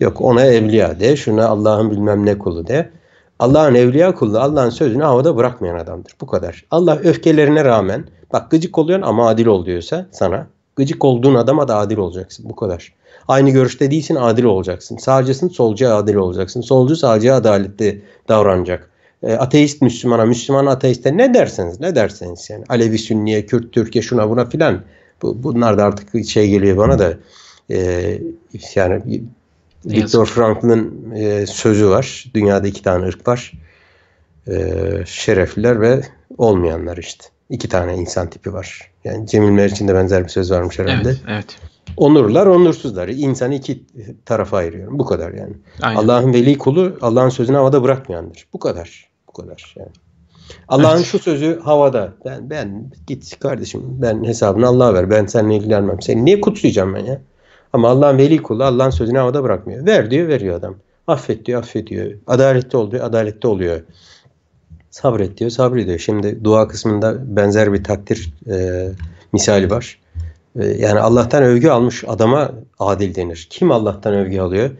Yok ona evliya de, şuna Allah'ın bilmem ne kulu de. Allah'ın evliya kulu, Allah'ın sözünü havada bırakmayan adamdır. Bu kadar. Allah öfkelerine rağmen bak gıcık oluyorsun ama adil ol diyorsa sana. Gıcık olduğun adama da adil olacaksın. Bu kadar. Aynı görüşte değilsin adil olacaksın. Sağcısın solcuya adil olacaksın. Solcu sağcıya adaletli davranacak. E, ateist Müslümana, Müslüman ateiste ne derseniz ne derseniz yani Alevi Sünniye, Kürt Türkiye şuna buna filan bu, bunlar da artık şey geliyor bana da e, yani Viktor Frankl'ın e, sözü var. Dünyada iki tane ırk var. E, şerefliler ve olmayanlar işte. İki tane insan tipi var. Yani Cemil Meriç'in de benzer bir söz varmış herhalde. Evet, evet. Onurlar, onursuzlar. İnsanı iki tarafa ayırıyorum. Bu kadar yani. Allah'ın veli kulu Allah'ın sözünü havada bırakmayandır. Bu kadar. Bu kadar yani. Allah'ın evet. şu sözü havada. Ben ben git kardeşim. Ben hesabını Allah'a ver. Ben seninle ilgilenmem. Seni niye kutsayacağım ben ya? Ama Allah'ın veli kulu Allah'ın sözünü havada bırakmıyor. Ver diyor, veriyor adam. Affet diyor, affediyor. Adaletli ol diyor, adaletli oluyor. Sabret diyor, sabrediyor. Şimdi dua kısmında benzer bir takdir e, misali var. Ee, yani Allah'tan övgü almış adama adil denir. Kim Allah'tan övgü alıyor?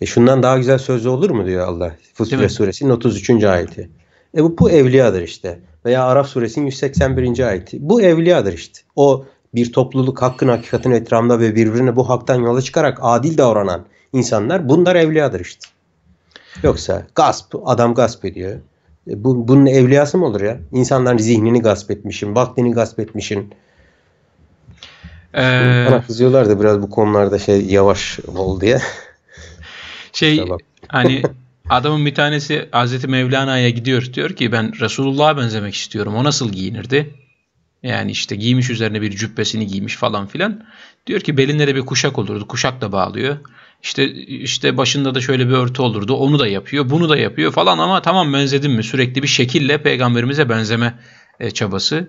E şundan daha güzel sözlü olur mu diyor Allah. Fussilet suresinin 33. ayeti. E bu, bu evliyadır işte. Veya Araf suresinin 181. ayeti. Bu evliyadır işte. O bir topluluk hakkın hakikatin etramda ve birbirine bu haktan yola çıkarak adil davranan insanlar bunlar evliyadır işte. Yoksa gasp, adam gasp ediyor. E bu, bunun evliyası mı olur ya? İnsanların zihnini gasp etmişin, vaktini gasp etmişin. Ee, Taraf da biraz bu konularda şey yavaş ol diye. Şey hani adamın bir tanesi Hazreti Mevlana'ya gidiyor diyor ki ben Resulullah'a benzemek istiyorum. O nasıl giyinirdi? Yani işte giymiş üzerine bir cübbesini giymiş falan filan. Diyor ki belinlere bir kuşak olurdu. kuşak da bağlıyor. İşte işte başında da şöyle bir örtü olurdu. Onu da yapıyor, bunu da yapıyor falan ama tamam benzedim mi? Sürekli bir şekille peygamberimize benzeme e, çabası.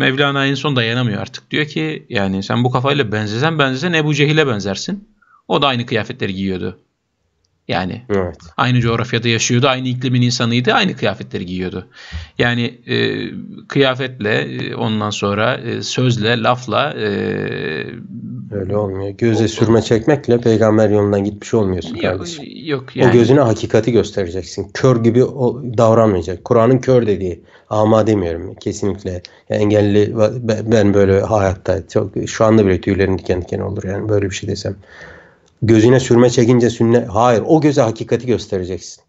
Mevlana en son dayanamıyor artık. Diyor ki yani sen bu kafayla benzesen benzesen Ebu Cehil'e benzersin. O da aynı kıyafetleri giyiyordu. Yani evet. aynı coğrafyada yaşıyordu, aynı iklimin insanıydı, aynı kıyafetleri giyiyordu. Yani e, kıyafetle, e, ondan sonra e, sözle, lafla... E, Öyle olmuyor. Göze o, sürme çekmekle peygamber yolundan gitmiş olmuyorsun yok, kardeşim. Yok yani. O gözüne hakikati göstereceksin. Kör gibi o, davranmayacak. Kur'an'ın kör dediği ama demiyorum kesinlikle. Yani engelli ben böyle hayatta çok şu anda bile tüylerim diken diken olur yani böyle bir şey desem. Gözüne sürme çekince sünne hayır o göze hakikati göstereceksin.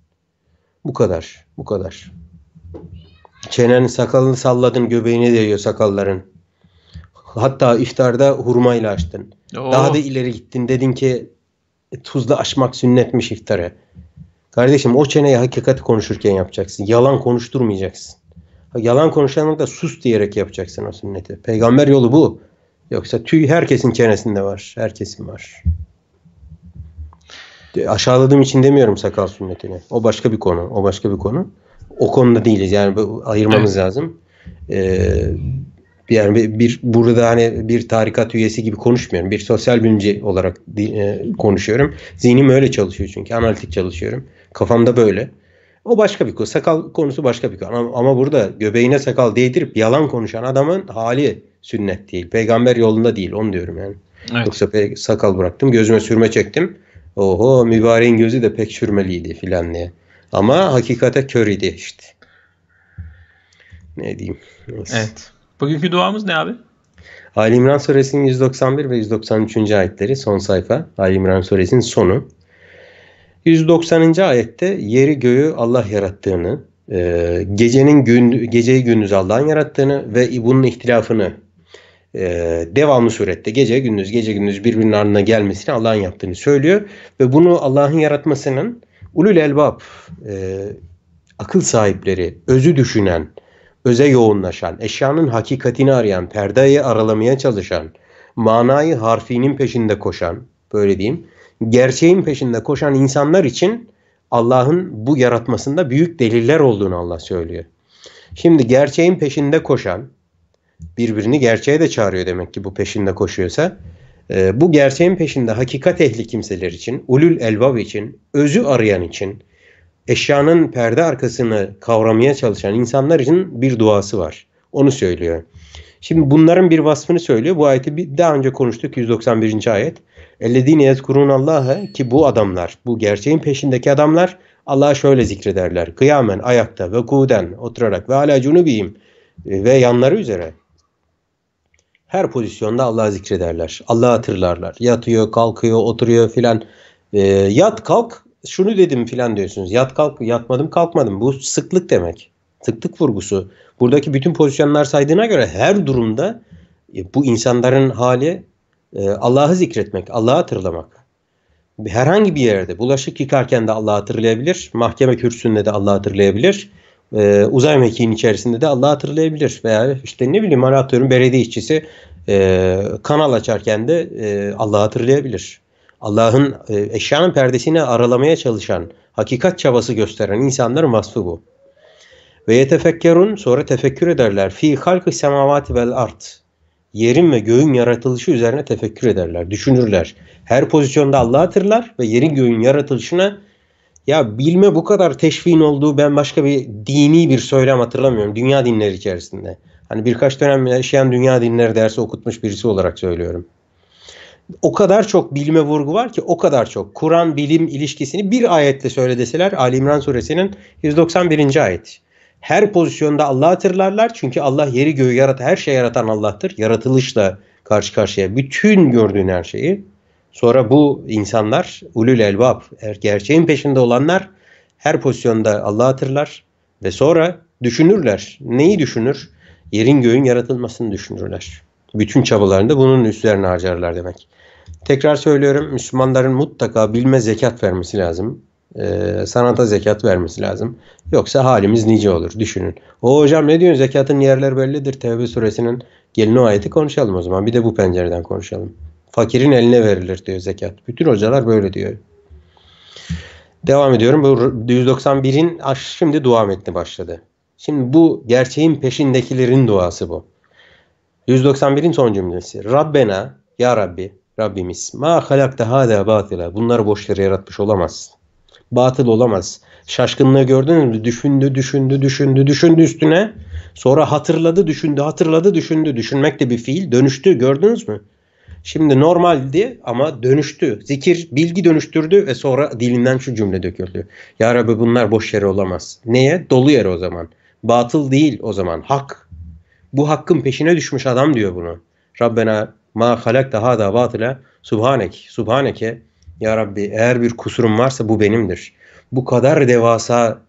Bu kadar. Bu kadar. Çenenin sakalını salladın göbeğine değiyor sakalların. Hatta iftarda hurmayla açtın. Oo. Daha da ileri gittin dedin ki e, tuzla açmak sünnetmiş iftarı. Kardeşim o çeneyi hakikati konuşurken yapacaksın. Yalan konuşturmayacaksın. Yalan konuşanlık da sus diyerek yapacaksın o sünneti. Peygamber yolu bu. Yoksa tüy herkesin çenesinde var. Herkesin var. Aşağıladığım için demiyorum sakal sünnetini. O başka bir konu. O başka bir konu. O konuda değiliz. Yani ayırmamız evet. lazım. Ee, yani bir, bir burada hani bir tarikat üyesi gibi konuşmuyorum. Bir sosyal bilimci olarak e, konuşuyorum. Zihnim öyle çalışıyor çünkü analitik çalışıyorum. Kafamda böyle. O başka bir konu. Sakal konusu başka bir konu. Ama, ama burada göbeğine sakal değdirip yalan konuşan adamın hali sünnet değil. Peygamber yolunda değil. Onu diyorum yani. Evet. Yoksa sakal bıraktım. Gözüme sürme çektim. Oho mübareğin gözü de pek sürmeliydi filan diye. Ama hakikate kör idi işte. Ne diyeyim. Neyse. Evet. Bugünkü duamız ne abi? Ali İmran suresinin 191 ve 193. ayetleri son sayfa. Ali İmran suresinin sonu. 190. ayette yeri göğü Allah yarattığını, e, gecenin gün geceyi gündüz Allah'ın yarattığını ve bunun ihtilafını e, devamlı surette gece gündüz gece gündüz birbirinin ardına gelmesini Allah'ın yaptığını söylüyor ve bunu Allah'ın yaratmasının ulul elbab e, akıl sahipleri, özü düşünen, öze yoğunlaşan, eşyanın hakikatini arayan, perdeyi aralamaya çalışan, manayı harfinin peşinde koşan, böyle diyeyim, gerçeğin peşinde koşan insanlar için Allah'ın bu yaratmasında büyük deliller olduğunu Allah söylüyor. Şimdi gerçeğin peşinde koşan birbirini gerçeğe de çağırıyor demek ki bu peşinde koşuyorsa. E, bu gerçeğin peşinde hakikat ehli kimseler için, ulul elbab için, özü arayan için, eşyanın perde arkasını kavramaya çalışan insanlar için bir duası var. Onu söylüyor. Şimdi bunların bir vasfını söylüyor. Bu ayeti bir daha önce konuştuk 191. ayet. Ellezine yezkurun Allah'a ki bu adamlar, bu gerçeğin peşindeki adamlar Allah'a şöyle zikrederler. Kıyamen ayakta ve kuden oturarak ve ala cunubiyim ve yanları üzere. Her pozisyonda Allah'ı zikrederler. Allah'ı hatırlarlar. Yatıyor, kalkıyor, oturuyor filan. E, yat kalk şunu dedim filan diyorsunuz. Yat kalk yatmadım kalkmadım. Bu sıklık demek. Sıklık vurgusu. Buradaki bütün pozisyonlar saydığına göre her durumda e, bu insanların hali ee, Allah'ı zikretmek, Allah'ı hatırlamak. Herhangi bir yerde bulaşık yıkarken de Allah'ı hatırlayabilir, mahkeme kürsüsünde de Allah'ı hatırlayabilir, e, uzay mekiğinin içerisinde de Allah'ı hatırlayabilir veya işte ne bileyim hani atıyorum belediye işçisi e, kanal açarken de e, Allah'ı hatırlayabilir. Allah'ın e, eşyanın perdesini aralamaya çalışan, hakikat çabası gösteren insanların vasfı bu. Ve yetefekkerun sonra tefekkür ederler. Fi halkı semavati vel art yerin ve göğün yaratılışı üzerine tefekkür ederler, düşünürler. Her pozisyonda Allah'ı hatırlar ve yerin göğün yaratılışına ya bilme bu kadar teşviğin olduğu ben başka bir dini bir söylem hatırlamıyorum dünya dinleri içerisinde. Hani birkaç dönem yaşayan dünya dinleri dersi okutmuş birisi olarak söylüyorum. O kadar çok bilme vurgu var ki o kadar çok. Kur'an bilim ilişkisini bir ayetle söyle deseler Ali İmran suresinin 191. ayet her pozisyonda Allah'ı hatırlarlar. Çünkü Allah yeri göğü yaratan, her şeyi yaratan Allah'tır. Yaratılışla karşı karşıya bütün gördüğün her şeyi. Sonra bu insanlar ulul elbab, er, gerçeğin peşinde olanlar her pozisyonda Allah'ı hatırlar ve sonra düşünürler. Neyi düşünür? Yerin göğün yaratılmasını düşünürler. Bütün çabalarında bunun üzerine harcarlar demek. Tekrar söylüyorum Müslümanların mutlaka bilme zekat vermesi lazım. Ee, sanata zekat vermesi lazım. Yoksa halimiz nice olur düşünün. O hocam ne diyorsun zekatın yerler bellidir. Tevbe suresinin gelin o ayeti konuşalım o zaman. Bir de bu pencereden konuşalım. Fakirin eline verilir diyor zekat. Bütün hocalar böyle diyor. Devam ediyorum. Bu 191'in şimdi dua metni başladı. Şimdi bu gerçeğin peşindekilerin duası bu. 191'in son cümlesi. Rabbena ya Rabbi Rabbimiz ma halakta hada batila. Bunları boş yere yaratmış olamaz. Batıl olamaz. Şaşkınlığı gördünüz mü? Düşündü, düşündü, düşündü, düşündü üstüne. Sonra hatırladı, düşündü, hatırladı, düşündü. Düşünmek de bir fiil. Dönüştü gördünüz mü? Şimdi normaldi ama dönüştü. Zikir bilgi dönüştürdü ve sonra dilinden şu cümle döküldü. Ya Rabbi bunlar boş yere olamaz. Neye? Dolu yere o zaman. Batıl değil o zaman. Hak. Bu hakkın peşine düşmüş adam diyor bunu. Rabbena ma halakta hada batıla. subhanek. Subhaneke. Ya Rabbi eğer bir kusurum varsa bu benimdir bu kadar devasa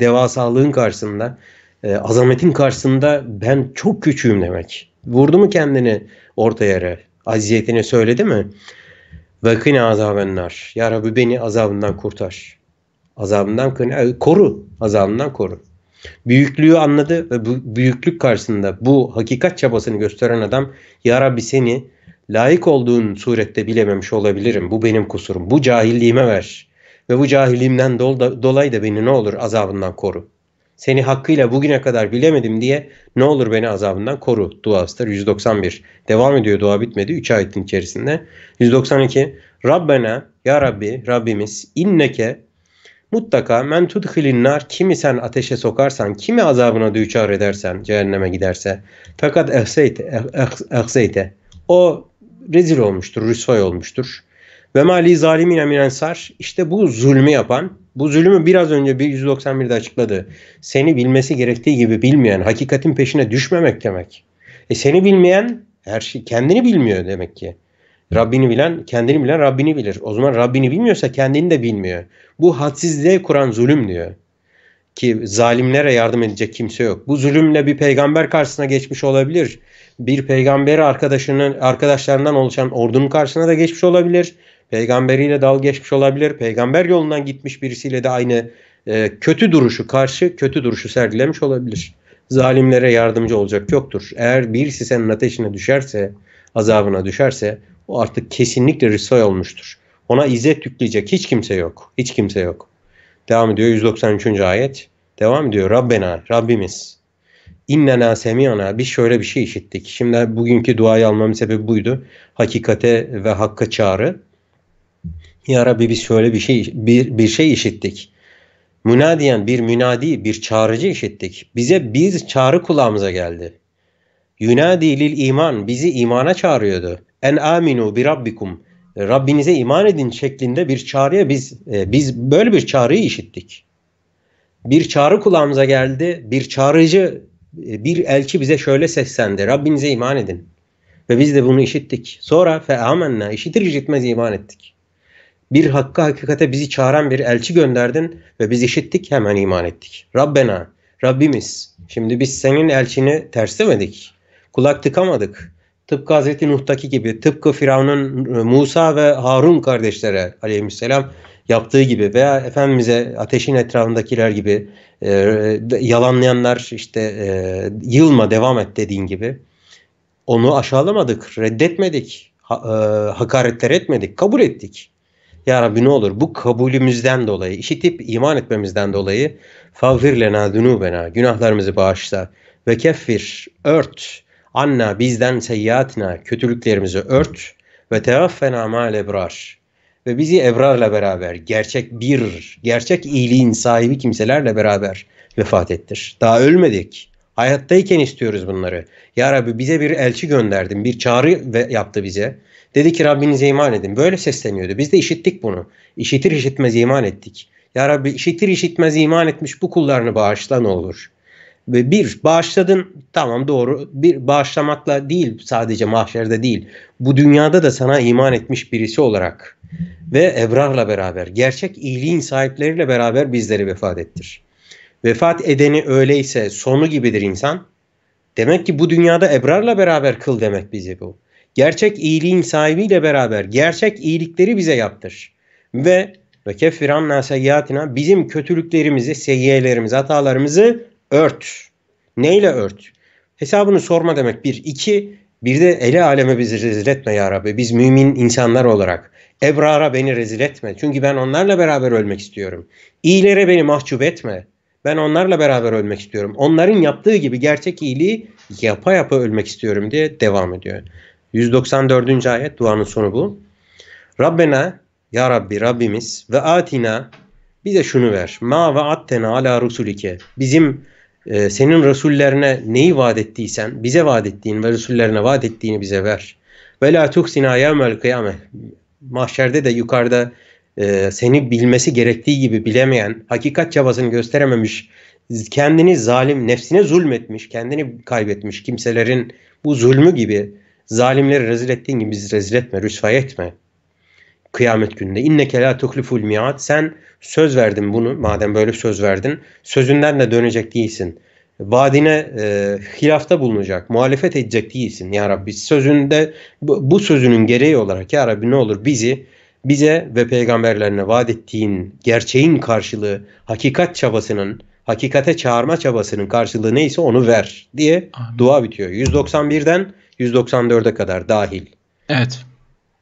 devasalığın karşısında, e, azametin karşısında ben çok küçüğüm demek. Vurdu mu kendini orta yere? Aziyetini söyledi mi? Vakine azabenler. Ya Rabbi beni azabından kurtar. Azabından e, koru. Azabından koru. Büyüklüğü anladı ve bu büyüklük karşısında bu hakikat çabasını gösteren adam Ya Rabbi seni layık olduğun surette bilememiş olabilirim. Bu benim kusurum. Bu cahilliğime ver. Ve bu cahiliğimden dolayı da beni ne olur azabından koru. Seni hakkıyla bugüne kadar bilemedim diye ne olur beni azabından koru. Dua 191. Devam ediyor dua bitmedi 3 ayetin içerisinde. 192. Rabbena ya Rabbi Rabbimiz inneke mutlaka men tudhilinnar kimi sen ateşe sokarsan, kimi azabına düçar edersen, cehenneme giderse. Fakat ehseyte, eh, eh, ehseyte. O rezil olmuştur, rüsvay olmuştur. Ve mali zalimine min ensar işte bu zulmü yapan, bu zulmü biraz önce 191'de açıkladı. Seni bilmesi gerektiği gibi bilmeyen, hakikatin peşine düşmemek demek. E seni bilmeyen her şey kendini bilmiyor demek ki. Rabbini bilen, kendini bilen Rabbini bilir. O zaman Rabbini bilmiyorsa kendini de bilmiyor. Bu hadsizliğe kuran zulüm diyor. Ki zalimlere yardım edecek kimse yok. Bu zulümle bir peygamber karşısına geçmiş olabilir. Bir peygamberi arkadaşının, arkadaşlarından oluşan ordunun karşısına da geçmiş olabilir Peygamberiyle dalga geçmiş olabilir. Peygamber yolundan gitmiş birisiyle de aynı e, kötü duruşu karşı kötü duruşu sergilemiş olabilir. Zalimlere yardımcı olacak yoktur. Eğer birisi senin ateşine düşerse, azabına düşerse o artık kesinlikle rüsvay olmuştur. Ona izzet yükleyecek hiç kimse yok. Hiç kimse yok. Devam ediyor 193. ayet. Devam ediyor Rabbena, Rabbimiz. İnnena semiyana biz şöyle bir şey işittik. Şimdi bugünkü duayı almamın sebebi buydu. Hakikate ve hakka çağrı. Ya Rabbi biz şöyle bir şey bir, bir şey işittik. Münadiyen bir münadi bir çağrıcı işittik. Bize biz çağrı kulağımıza geldi. Yunadi lil iman bizi imana çağırıyordu. En aminu bi rabbikum. Rabbinize iman edin şeklinde bir çağrıya biz e, biz böyle bir çağrıyı işittik. Bir çağrı kulağımıza geldi. Bir çağrıcı e, bir elçi bize şöyle seslendi. Rabbinize iman edin. Ve biz de bunu işittik. Sonra fe amenna işitir işitmez iman ettik bir hakkı hakikate bizi çağıran bir elçi gönderdin ve biz işittik hemen iman ettik. Rabbena, Rabbimiz şimdi biz senin elçini terslemedik, kulak tıkamadık. Tıpkı Hazreti Nuh'taki gibi, tıpkı Firavun'un e, Musa ve Harun kardeşlere aleyhisselam yaptığı gibi veya Efendimiz'e ateşin etrafındakiler gibi e, yalanlayanlar işte e, yılma devam et dediğin gibi onu aşağılamadık, reddetmedik, ha, e, hakaretler etmedik, kabul ettik. Ya Rabbi ne olur bu kabulümüzden dolayı, işitip iman etmemizden dolayı favir lena dunubena, günahlarımızı bağışla ve kefir ört, anna bizden seyyiatina, kötülüklerimizi ört ve teaffena ma'al ebrar ve bizi ebrarla beraber gerçek bir, gerçek iyiliğin sahibi kimselerle beraber vefat ettir. Daha ölmedik. Hayattayken istiyoruz bunları. Ya Rabbi bize bir elçi gönderdin. Bir çağrı yaptı bize. Dedi ki Rabbinize iman edin. Böyle sesleniyordu. Biz de işittik bunu. İşitir işitmez iman ettik. Ya Rabbi işitir işitmez iman etmiş bu kullarını bağışla ne olur. Ve bir bağışladın tamam doğru bir bağışlamakla değil sadece mahşerde değil bu dünyada da sana iman etmiş birisi olarak ve ebrarla beraber gerçek iyiliğin sahipleriyle beraber bizleri vefat ettir. Vefat edeni öyleyse sonu gibidir insan. Demek ki bu dünyada ebrarla beraber kıl demek bizi bu. Gerçek iyiliğin sahibiyle beraber gerçek iyilikleri bize yaptır. Ve ve keffiranna seyyatina bizim kötülüklerimizi, seyyiyelerimizi, hatalarımızı ört. Neyle ört? Hesabını sorma demek bir. iki bir de ele aleme bizi rezil etme ya Rabbi. Biz mümin insanlar olarak. Ebrara beni rezil etme. Çünkü ben onlarla beraber ölmek istiyorum. İyilere beni mahcup etme. Ben onlarla beraber ölmek istiyorum. Onların yaptığı gibi gerçek iyiliği yapa yapa ölmek istiyorum diye devam ediyor. 194. ayet duanın sonu bu. Rabbena ya Rabbi Rabbimiz ve atina bize şunu ver. Ma ve attena ala rusulike. Bizim e, senin resullerine neyi vaat ettiysen bize vaat ettiğin ve resullerine vaat ettiğini bize ver. Ve la tuksina yevmel kıyame. Mahşerde de yukarıda e, seni bilmesi gerektiği gibi bilemeyen, hakikat çabasını gösterememiş, kendini zalim, nefsine zulmetmiş, kendini kaybetmiş kimselerin bu zulmü gibi Zalimleri rezil ettiğin gibi bizi rezil etme, rüsvay etme. Kıyamet gününde. İnneke la tuhliful miat. Sen söz verdin bunu. Madem böyle söz verdin. Sözünden de dönecek değilsin. Vadine e, hilafta bulunacak, muhalefet edecek değilsin ya Rabbi. Sözünde bu, bu sözünün gereği olarak ya Rabbi ne olur bizi bize ve peygamberlerine vaat ettiğin gerçeğin karşılığı, hakikat çabasının, hakikate çağırma çabasının karşılığı neyse onu ver diye Amin. dua bitiyor. 191'den 194'e kadar dahil. Evet.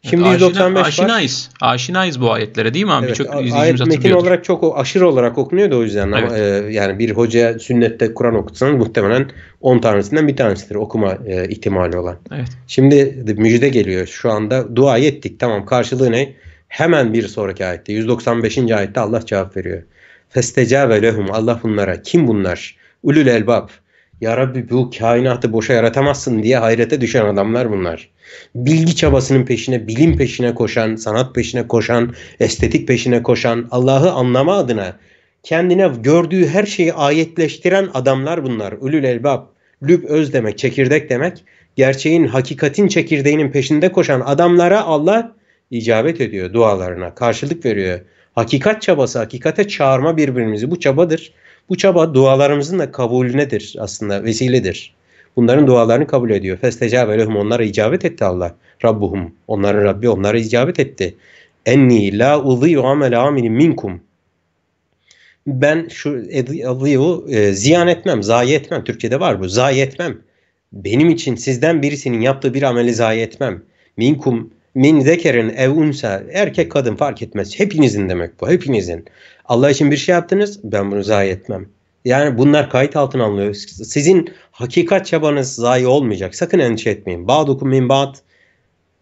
Şimdi evet, 195 aşina, aşinayız. Var. Aşinayız bu ayetlere değil mi Evet, çok ayet metin olarak çok aşırı olarak okunuyor da o yüzden evet. ama e, yani bir hoca sünnette Kur'an okutsanız muhtemelen 10 tanesinden bir tanesidir okuma e, ihtimali olan. Evet. Şimdi müjde geliyor. Şu anda dua ettik. Tamam karşılığı ne? Hemen bir sonraki ayette 195. ayette Allah cevap veriyor. ve lehum Allah bunlara. Kim bunlar? Ulul elbab. Ya Rabbi bu kainatı boşa yaratamazsın diye hayrete düşen adamlar bunlar. Bilgi çabasının peşine, bilim peşine koşan, sanat peşine koşan, estetik peşine koşan, Allah'ı anlama adına kendine gördüğü her şeyi ayetleştiren adamlar bunlar. Ülül elbab, lüb öz demek, çekirdek demek. Gerçeğin, hakikatin çekirdeğinin peşinde koşan adamlara Allah icabet ediyor dualarına, karşılık veriyor. Hakikat çabası, hakikate çağırma birbirimizi bu çabadır. Bu çaba dualarımızın da kabulü nedir aslında vesiledir. Bunların dualarını kabul ediyor. Festecabe lehum onlara icabet etti Allah. Rabbuhum onların Rabbi onlara icabet etti. Enni la uziyu amel amilin minkum. Ben şu ediyu e, ziyan etmem, zayi etmem. Türkçede var bu. Zayi etmem. Benim için sizden birisinin yaptığı bir ameli zayi etmem. Minkum min zekerin ev unsa erkek kadın fark etmez. Hepinizin demek bu. Hepinizin. Allah için bir şey yaptınız ben bunu zayi etmem. Yani bunlar kayıt altına alınıyor. Sizin hakikat çabanız zayi olmayacak. Sakın endişe etmeyin. Bağdukum min bağd.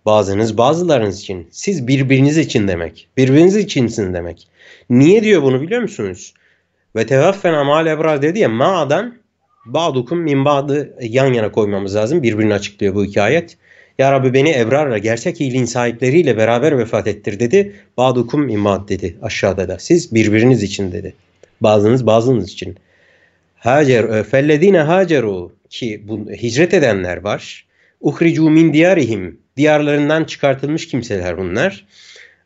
Bazınız bazılarınız için. Siz birbiriniz için demek. Birbiriniz içinsin demek. Niye diyor bunu biliyor musunuz? Ve tevaffena ma'al ebrar dedi ya ma'dan bağdukum min bağdı yan yana koymamız lazım. Birbirini açıklıyor bu iki ayet. Ya Rabbi beni ebrarla, gerçek iyiliğin sahipleriyle beraber vefat ettir dedi. Badukum imad dedi aşağıda da. Siz birbiriniz için dedi. Bazınız bazınız için. Hacer, e, fellezine haceru ki bu, hicret edenler var. Uhricu min diyarihim. Diyarlarından çıkartılmış kimseler bunlar.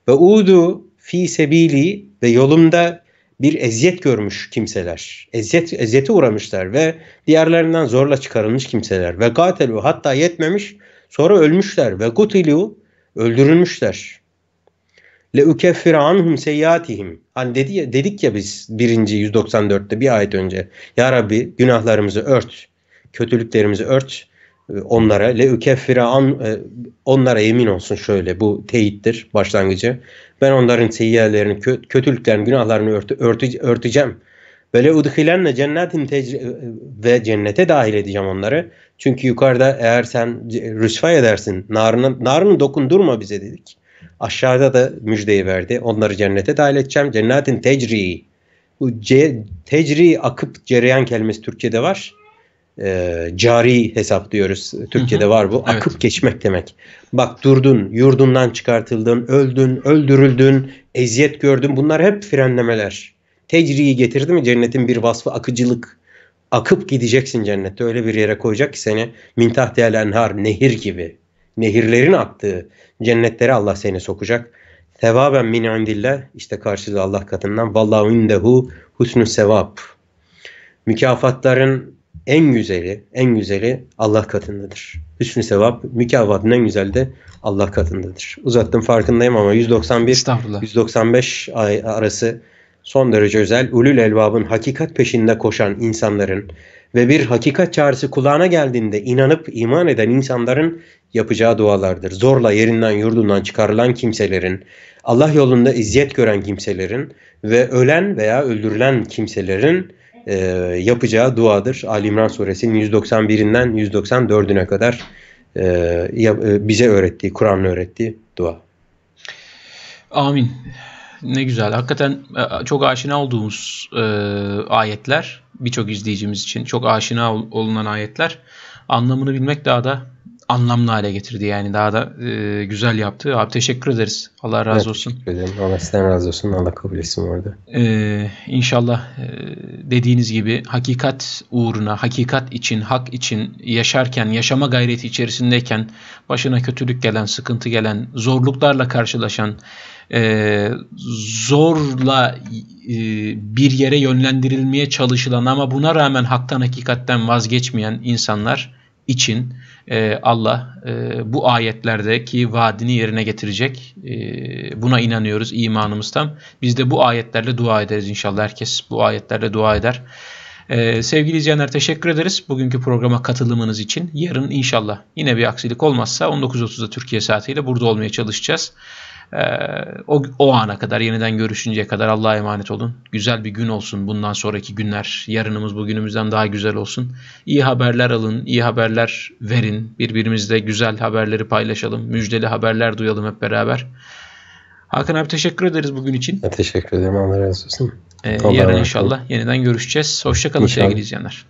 Ve udu fi sebili ve yolumda bir eziyet görmüş kimseler. Eziyet, eziyete uğramışlar ve diğerlerinden zorla çıkarılmış kimseler. Ve gatelu hatta yetmemiş Sonra ölmüşler ve kutilu öldürülmüşler. Le ukeffir anhum seyyatihim. Hani dedi ya, dedik ya biz birinci 194'te bir ayet önce. Ya Rabbi günahlarımızı ört. Kötülüklerimizi ört e, onlara le ükeffire an e, onlara yemin olsun şöyle bu teyittir başlangıcı. Ben onların seyyerlerini, kötülüklerini, günahlarını örtü, örtü, örteceğim. Böyle udhilenle cennetin ve cennete dahil edeceğim onları. Çünkü yukarıda eğer sen rüsva edersin, narını, narını dokundurma bize dedik. Aşağıda da müjdeyi verdi. Onları cennete dahil edeceğim. Cennetin tecri. Bu ce, tecri akıp cereyan kelimesi Türkçe'de var. Ee, cari hesap diyoruz. Türkçe'de hı hı. var bu. Evet. Akıp geçmek demek. Bak durdun, yurdundan çıkartıldın, öldün, öldürüldün, eziyet gördün. Bunlar hep frenlemeler tecriyi getirdi mi cennetin bir vasfı akıcılık. Akıp gideceksin cennette öyle bir yere koyacak ki seni mintah enhar nehir gibi. Nehirlerin aktığı cennetlere Allah seni sokacak. Sevaben min indillah işte karşılığı Allah katından. Vallahu indehu husnü sevap. Mükafatların en güzeli, en güzeli Allah katındadır. Hüsnü sevap, mükafatın en güzeli de Allah katındadır. Uzattım farkındayım ama 191 195 ay arası son derece özel ulul elbabın hakikat peşinde koşan insanların ve bir hakikat çağrısı kulağına geldiğinde inanıp iman eden insanların yapacağı dualardır. Zorla yerinden yurdundan çıkarılan kimselerin, Allah yolunda izzet gören kimselerin ve ölen veya öldürülen kimselerin e, yapacağı duadır. Ali İmran suresinin 191'inden 194'üne kadar e, e, bize öğrettiği, Kur'an'ın öğrettiği dua. Amin. Ne güzel. Hakikaten e, çok aşina olduğumuz e, ayetler birçok izleyicimiz için çok aşina ol, olunan ayetler anlamını bilmek daha da anlamlı hale getirdi. Yani daha da e, güzel yaptı. Abi teşekkür ederiz. Allah razı evet, olsun. Teşekkür ederim. Allah sen razı olsun. Allah kabul etsin orada. Ee, inşallah e, dediğiniz gibi hakikat uğruna, hakikat için, hak için yaşarken, yaşama gayreti içerisindeyken başına kötülük gelen, sıkıntı gelen, zorluklarla karşılaşan e, zorla e, bir yere yönlendirilmeye çalışılan ama buna rağmen haktan hakikatten vazgeçmeyen insanlar için e, Allah e, bu ayetlerdeki vaadini yerine getirecek. E, buna inanıyoruz imanımız tam. Biz de bu ayetlerle dua ederiz inşallah. Herkes bu ayetlerle dua eder. Ee, sevgili izleyenler teşekkür ederiz bugünkü programa katılımınız için. Yarın inşallah yine bir aksilik olmazsa 19.30'da Türkiye saatiyle burada olmaya çalışacağız. Ee, o, o ana kadar yeniden görüşünceye kadar Allah'a emanet olun. Güzel bir gün olsun bundan sonraki günler. Yarınımız bugünümüzden daha güzel olsun. İyi haberler alın, iyi haberler verin. Birbirimizle güzel haberleri paylaşalım. Müjdeli haberler duyalım hep beraber. Hakan abi teşekkür ederiz bugün için. Teşekkür ederim. Allah razı olsun. Ee, yarın inşallah yeniden görüşeceğiz. Hoşçakalın sevgili izleyenler.